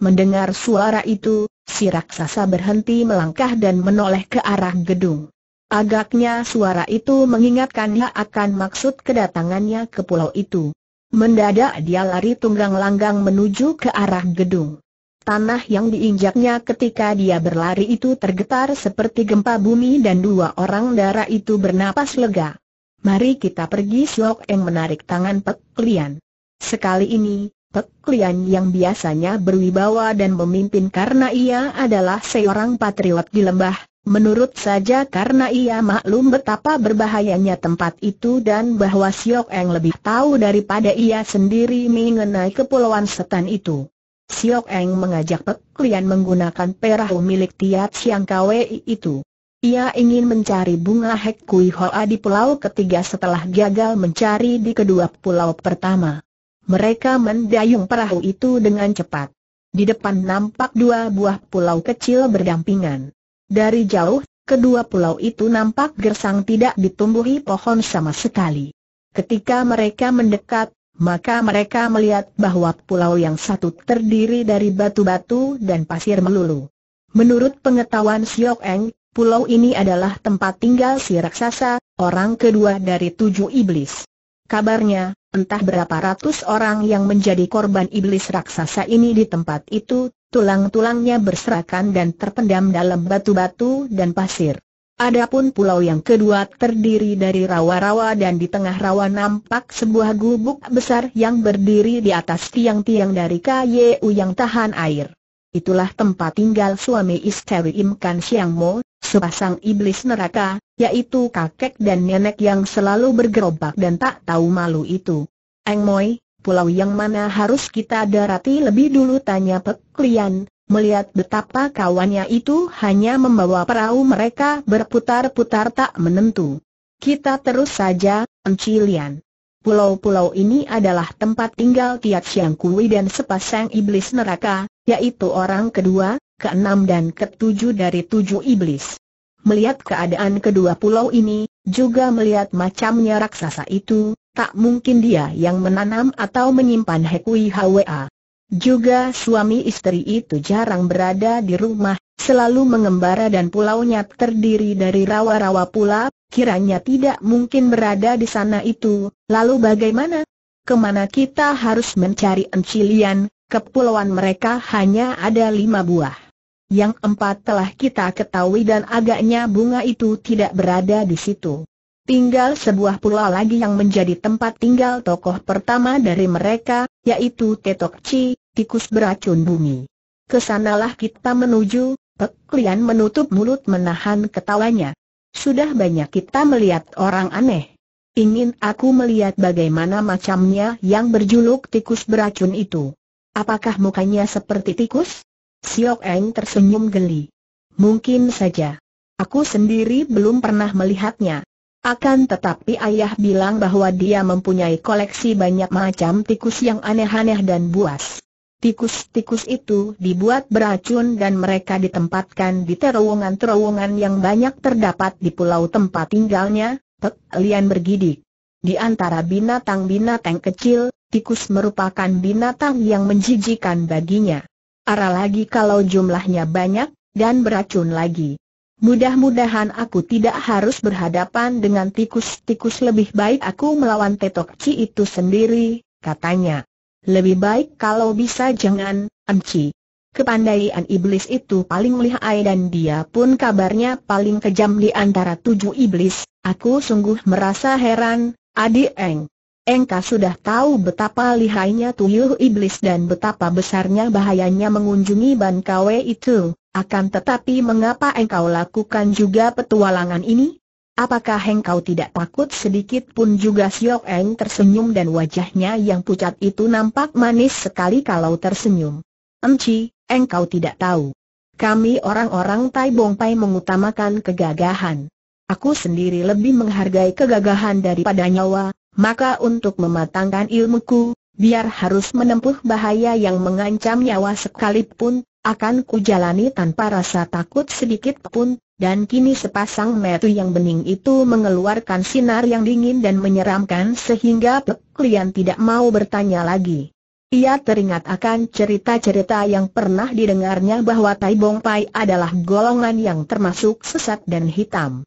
Mendengar suara itu, si raksasa berhenti melangkah dan menoleh ke arah gedung. Agaknya suara itu mengingatkannya akan maksud kedatangannya ke pulau itu. Mendadak dia lari tunggang langgang menuju ke arah gedung. Tanah yang diinjaknya ketika dia berlari itu tergetar seperti gempa bumi dan dua orang darah itu bernapas lega. Mari kita pergi Siok Eng menarik tangan Pek Lian. Sekali ini, Pek Lian yang biasanya berwibawa dan memimpin karena ia adalah seorang patriot di lembah, menurut saja karena ia maklum betapa berbahayanya tempat itu dan bahwa Siok Eng lebih tahu daripada ia sendiri mengenai kepulauan setan itu. Siok Eng mengajak Pek Lian menggunakan perahu milik Tiat Siang Kwei itu. Ia ingin mencari bunga Hek Kui Hoa di pulau ketiga setelah gagal mencari di kedua pulau pertama. Mereka mendayung perahu itu dengan cepat. Di depan nampak dua buah pulau kecil berdampingan. Dari jauh, kedua pulau itu nampak gersang tidak ditumbuhi pohon sama sekali. Ketika mereka mendekat, maka mereka melihat bahwa pulau yang satu terdiri dari batu-batu dan pasir melulu. Menurut pengetahuan Siok Eng, pulau ini adalah tempat tinggal si raksasa, orang kedua dari tujuh iblis. Kabarnya, Entah berapa ratus orang yang menjadi korban iblis raksasa ini di tempat itu, tulang-tulangnya berserakan dan terpendam dalam batu-batu dan pasir. Adapun pulau yang kedua terdiri dari rawa-rawa dan di tengah rawa nampak sebuah gubuk besar yang berdiri di atas tiang-tiang dari kayu yang tahan air. Itulah tempat tinggal suami istri Im Kan Siang Mo sepasang iblis neraka, yaitu kakek dan nenek yang selalu bergerobak dan tak tahu malu itu. Eng Moi, pulau yang mana harus kita darati lebih dulu tanya Pek Lian, melihat betapa kawannya itu hanya membawa perahu mereka berputar-putar tak menentu. Kita terus saja, Encilian. Pulau-pulau ini adalah tempat tinggal Tiat Siang Kui dan sepasang iblis neraka, yaitu orang kedua, keenam dan ketujuh dari tujuh iblis. Melihat keadaan kedua pulau ini, juga melihat macamnya raksasa itu, tak mungkin dia yang menanam atau menyimpan Hekui Hwa. Juga suami istri itu jarang berada di rumah, selalu mengembara dan pulaunya terdiri dari rawa-rawa pula, kiranya tidak mungkin berada di sana itu, lalu bagaimana? Kemana kita harus mencari encilian, kepulauan mereka hanya ada lima buah. Yang empat telah kita ketahui dan agaknya bunga itu tidak berada di situ. Tinggal sebuah pulau lagi yang menjadi tempat tinggal tokoh pertama dari mereka, yaitu Tetok Chi, tikus beracun bumi. Kesanalah kita menuju, peklian menutup mulut menahan ketawanya. Sudah banyak kita melihat orang aneh. Ingin aku melihat bagaimana macamnya yang berjuluk tikus beracun itu. Apakah mukanya seperti tikus? Siok Eng tersenyum geli. Mungkin saja. Aku sendiri belum pernah melihatnya. Akan tetapi ayah bilang bahwa dia mempunyai koleksi banyak macam tikus yang aneh-aneh dan buas. Tikus-tikus itu dibuat beracun dan mereka ditempatkan di terowongan-terowongan yang banyak terdapat di pulau tempat tinggalnya, Pek Lian bergidik. Di antara binatang-binatang kecil, tikus merupakan binatang yang menjijikan baginya. Ara lagi kalau jumlahnya banyak, dan beracun lagi. Mudah-mudahan aku tidak harus berhadapan dengan tikus-tikus lebih baik aku melawan Tetokci itu sendiri, katanya. Lebih baik kalau bisa jangan, anci. Kepandaian iblis itu paling lihai dan dia pun kabarnya paling kejam di antara tujuh iblis. Aku sungguh merasa heran, adik Eng. Engkau sudah tahu betapa lihainya tuyul iblis dan betapa besarnya bahayanya mengunjungi Ban Kwe itu, akan tetapi mengapa engkau lakukan juga petualangan ini? Apakah engkau tidak takut sedikit pun juga Siok Eng tersenyum dan wajahnya yang pucat itu nampak manis sekali kalau tersenyum. Enci, engkau tidak tahu. Kami orang-orang Tai Bong Pai mengutamakan kegagahan. Aku sendiri lebih menghargai kegagahan daripada nyawa, maka untuk mematangkan ilmuku, biar harus menempuh bahaya yang mengancam nyawa sekalipun, akan kujalani tanpa rasa takut sedikit pun, dan kini sepasang metu yang bening itu mengeluarkan sinar yang dingin dan menyeramkan sehingga klien tidak mau bertanya lagi. Ia teringat akan cerita-cerita yang pernah didengarnya bahwa Tai Bong Pai adalah golongan yang termasuk sesat dan hitam.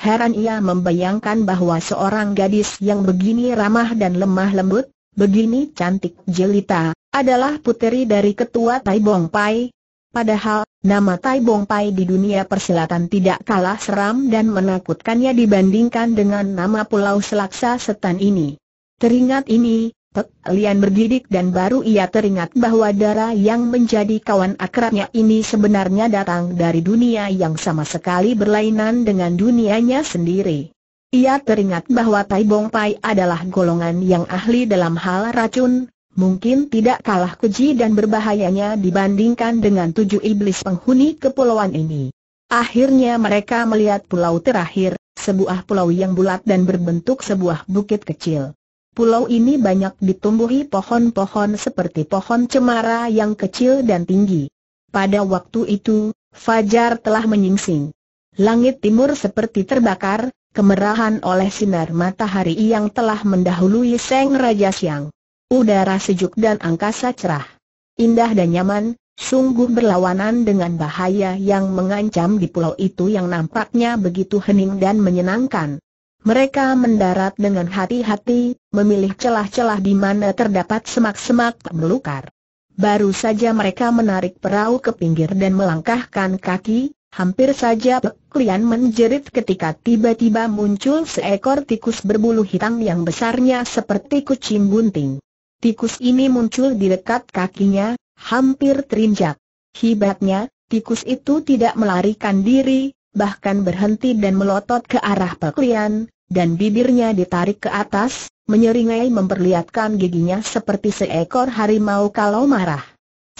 Heran ia membayangkan bahwa seorang gadis yang begini ramah dan lemah lembut, begini cantik jelita, adalah puteri dari ketua Tai Bong Pai. Padahal, nama Tai Bong Pai di dunia persilatan tidak kalah seram dan menakutkannya dibandingkan dengan nama Pulau Selaksa Setan ini. Teringat ini, Tek, Lian bergidik dan baru ia teringat bahwa darah yang menjadi kawan akrabnya ini sebenarnya datang dari dunia yang sama sekali berlainan dengan dunianya sendiri. Ia teringat bahwa Tai Bong Pai adalah golongan yang ahli dalam hal racun, mungkin tidak kalah keji dan berbahayanya dibandingkan dengan tujuh iblis penghuni kepulauan ini. Akhirnya mereka melihat pulau terakhir, sebuah pulau yang bulat dan berbentuk sebuah bukit kecil. Pulau ini banyak ditumbuhi pohon-pohon seperti pohon cemara yang kecil dan tinggi. Pada waktu itu, Fajar telah menyingsing. Langit timur seperti terbakar, kemerahan oleh sinar matahari yang telah mendahului Seng Raja Siang. Udara sejuk dan angkasa cerah. Indah dan nyaman, sungguh berlawanan dengan bahaya yang mengancam di pulau itu yang nampaknya begitu hening dan menyenangkan. Mereka mendarat dengan hati-hati, memilih celah-celah di mana terdapat semak-semak melukar. Baru saja mereka menarik perahu ke pinggir dan melangkahkan kaki, hampir saja klien menjerit ketika tiba-tiba muncul seekor tikus berbulu hitam yang besarnya seperti kucing bunting. Tikus ini muncul di dekat kakinya, hampir terinjak. Hibatnya, tikus itu tidak melarikan diri, bahkan berhenti dan melotot ke arah paklian, dan bibirnya ditarik ke atas, menyeringai memperlihatkan giginya seperti seekor harimau kalau marah.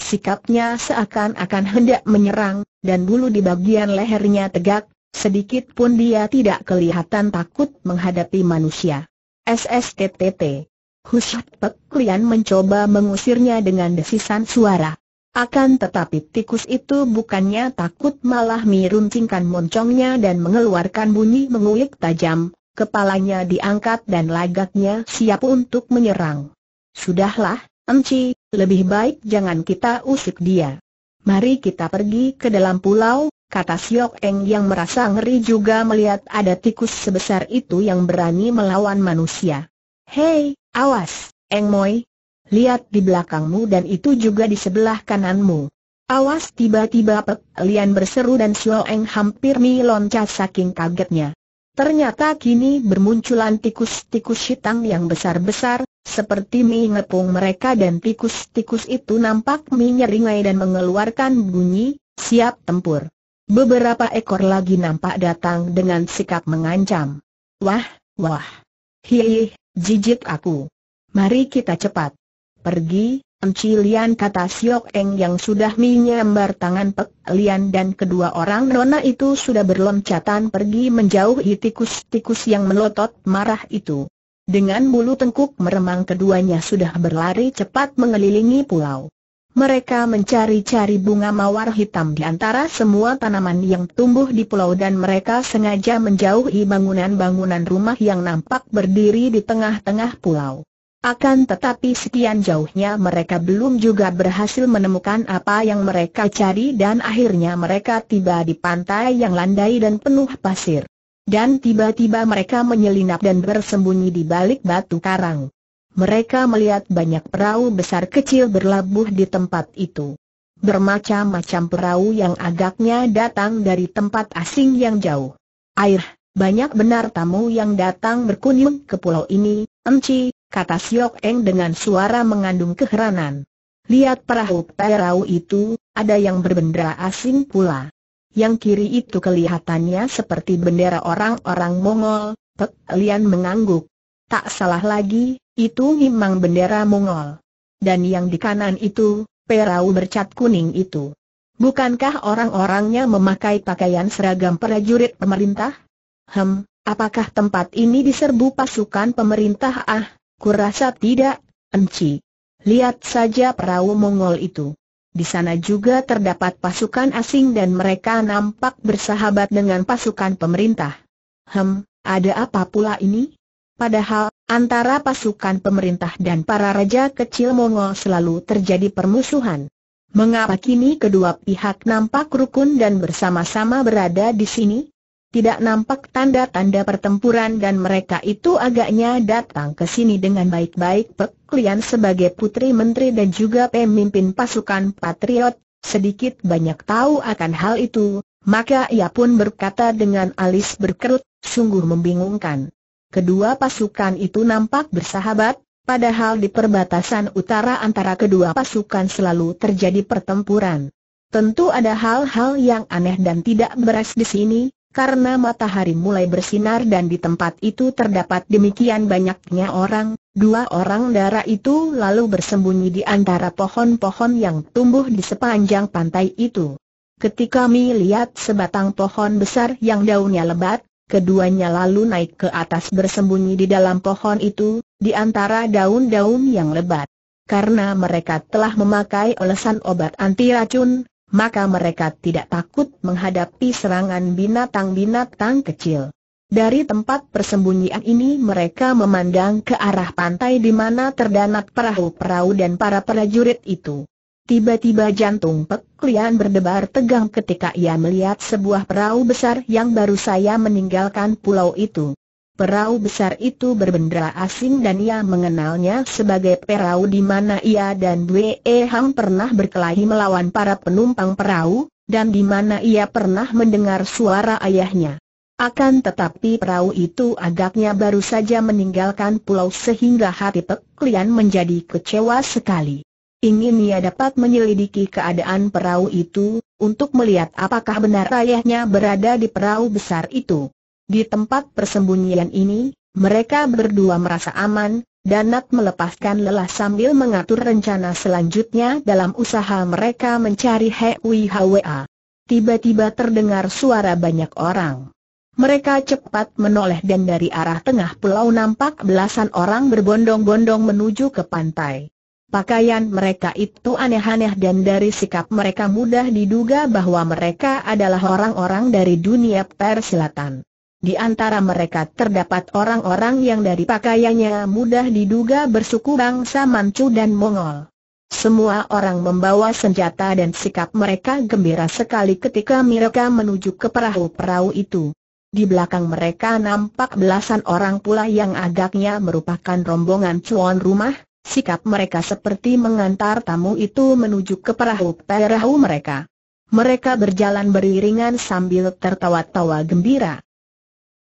Sikapnya seakan-akan hendak menyerang, dan bulu di bagian lehernya tegak, sedikit pun dia tidak kelihatan takut menghadapi manusia. SSTTT Hushat Pek Lian mencoba mengusirnya dengan desisan suara. Akan tetapi tikus itu bukannya takut malah miruncingkan moncongnya dan mengeluarkan bunyi mengulik tajam, kepalanya diangkat dan lagaknya siap untuk menyerang. Sudahlah, enci, lebih baik jangan kita usik dia. Mari kita pergi ke dalam pulau, kata Siok Eng yang merasa ngeri juga melihat ada tikus sebesar itu yang berani melawan manusia. Hei, awas, Eng Moi, lihat di belakangmu dan itu juga di sebelah kananmu. Awas tiba-tiba Pek Lian berseru dan Xiao Eng hampir meloncat saking kagetnya. Ternyata kini bermunculan tikus-tikus hitam yang besar-besar, seperti mengepung ngepung mereka dan tikus-tikus itu nampak menyeringai dan mengeluarkan bunyi, siap tempur. Beberapa ekor lagi nampak datang dengan sikap mengancam. Wah, wah. Hihih, jijik aku. Mari kita cepat. Pergi, Enci kata Siok Eng yang sudah menyambar tangan Pek Lian dan kedua orang nona itu sudah berloncatan pergi menjauhi tikus-tikus yang melotot marah itu. Dengan bulu tengkuk meremang keduanya sudah berlari cepat mengelilingi pulau. Mereka mencari-cari bunga mawar hitam di antara semua tanaman yang tumbuh di pulau dan mereka sengaja menjauhi bangunan-bangunan rumah yang nampak berdiri di tengah-tengah pulau. Akan tetapi sekian jauhnya mereka belum juga berhasil menemukan apa yang mereka cari dan akhirnya mereka tiba di pantai yang landai dan penuh pasir. Dan tiba-tiba mereka menyelinap dan bersembunyi di balik batu karang. Mereka melihat banyak perahu besar kecil berlabuh di tempat itu. Bermacam-macam perahu yang agaknya datang dari tempat asing yang jauh. Air, banyak benar tamu yang datang berkunjung ke pulau ini, enci kata Siok Eng dengan suara mengandung keheranan. Lihat perahu perahu itu, ada yang berbendera asing pula. Yang kiri itu kelihatannya seperti bendera orang-orang Mongol, Pek Lian mengangguk. Tak salah lagi, itu memang bendera Mongol. Dan yang di kanan itu, perahu bercat kuning itu. Bukankah orang-orangnya memakai pakaian seragam prajurit pemerintah? Hem, apakah tempat ini diserbu pasukan pemerintah? Ah, Kurasa tidak, Enci. Lihat saja perahu Mongol itu. Di sana juga terdapat pasukan asing dan mereka nampak bersahabat dengan pasukan pemerintah. Hem, ada apa pula ini? Padahal, antara pasukan pemerintah dan para raja kecil Mongol selalu terjadi permusuhan. Mengapa kini kedua pihak nampak rukun dan bersama-sama berada di sini? tidak nampak tanda-tanda pertempuran dan mereka itu agaknya datang ke sini dengan baik-baik peklian sebagai putri menteri dan juga pemimpin pasukan patriot, sedikit banyak tahu akan hal itu, maka ia pun berkata dengan alis berkerut, sungguh membingungkan. Kedua pasukan itu nampak bersahabat, padahal di perbatasan utara antara kedua pasukan selalu terjadi pertempuran. Tentu ada hal-hal yang aneh dan tidak beres di sini, karena matahari mulai bersinar dan di tempat itu terdapat demikian banyaknya orang, dua orang darah itu lalu bersembunyi di antara pohon-pohon yang tumbuh di sepanjang pantai itu. Ketika Mi lihat sebatang pohon besar yang daunnya lebat, keduanya lalu naik ke atas bersembunyi di dalam pohon itu, di antara daun-daun yang lebat. Karena mereka telah memakai olesan obat anti racun, maka mereka tidak takut menghadapi serangan binatang-binatang kecil. Dari tempat persembunyian ini mereka memandang ke arah pantai di mana terdapat perahu-perahu dan para prajurit itu. Tiba-tiba jantung peklian berdebar tegang ketika ia melihat sebuah perahu besar yang baru saya meninggalkan pulau itu. Perahu besar itu berbendera asing dan ia mengenalnya sebagai perahu di mana ia dan Wee Hang pernah berkelahi melawan para penumpang perahu, dan di mana ia pernah mendengar suara ayahnya. Akan tetapi perahu itu agaknya baru saja meninggalkan pulau sehingga hati Peklian menjadi kecewa sekali. Ingin ia dapat menyelidiki keadaan perahu itu, untuk melihat apakah benar ayahnya berada di perahu besar itu. Di tempat persembunyian ini, mereka berdua merasa aman, dan Nat melepaskan lelah sambil mengatur rencana selanjutnya dalam usaha mereka mencari Hei Hwa. Tiba-tiba terdengar suara banyak orang. Mereka cepat menoleh dan dari arah tengah pulau nampak belasan orang berbondong-bondong menuju ke pantai. Pakaian mereka itu aneh-aneh dan dari sikap mereka mudah diduga bahwa mereka adalah orang-orang dari dunia persilatan. Di antara mereka terdapat orang-orang yang dari pakaiannya mudah diduga bersuku bangsa Manchu dan Mongol. Semua orang membawa senjata dan sikap mereka gembira sekali ketika mereka menuju ke perahu-perahu itu. Di belakang mereka nampak belasan orang pula yang agaknya merupakan rombongan cuan rumah, sikap mereka seperti mengantar tamu itu menuju ke perahu-perahu mereka. Mereka berjalan beriringan sambil tertawa-tawa gembira.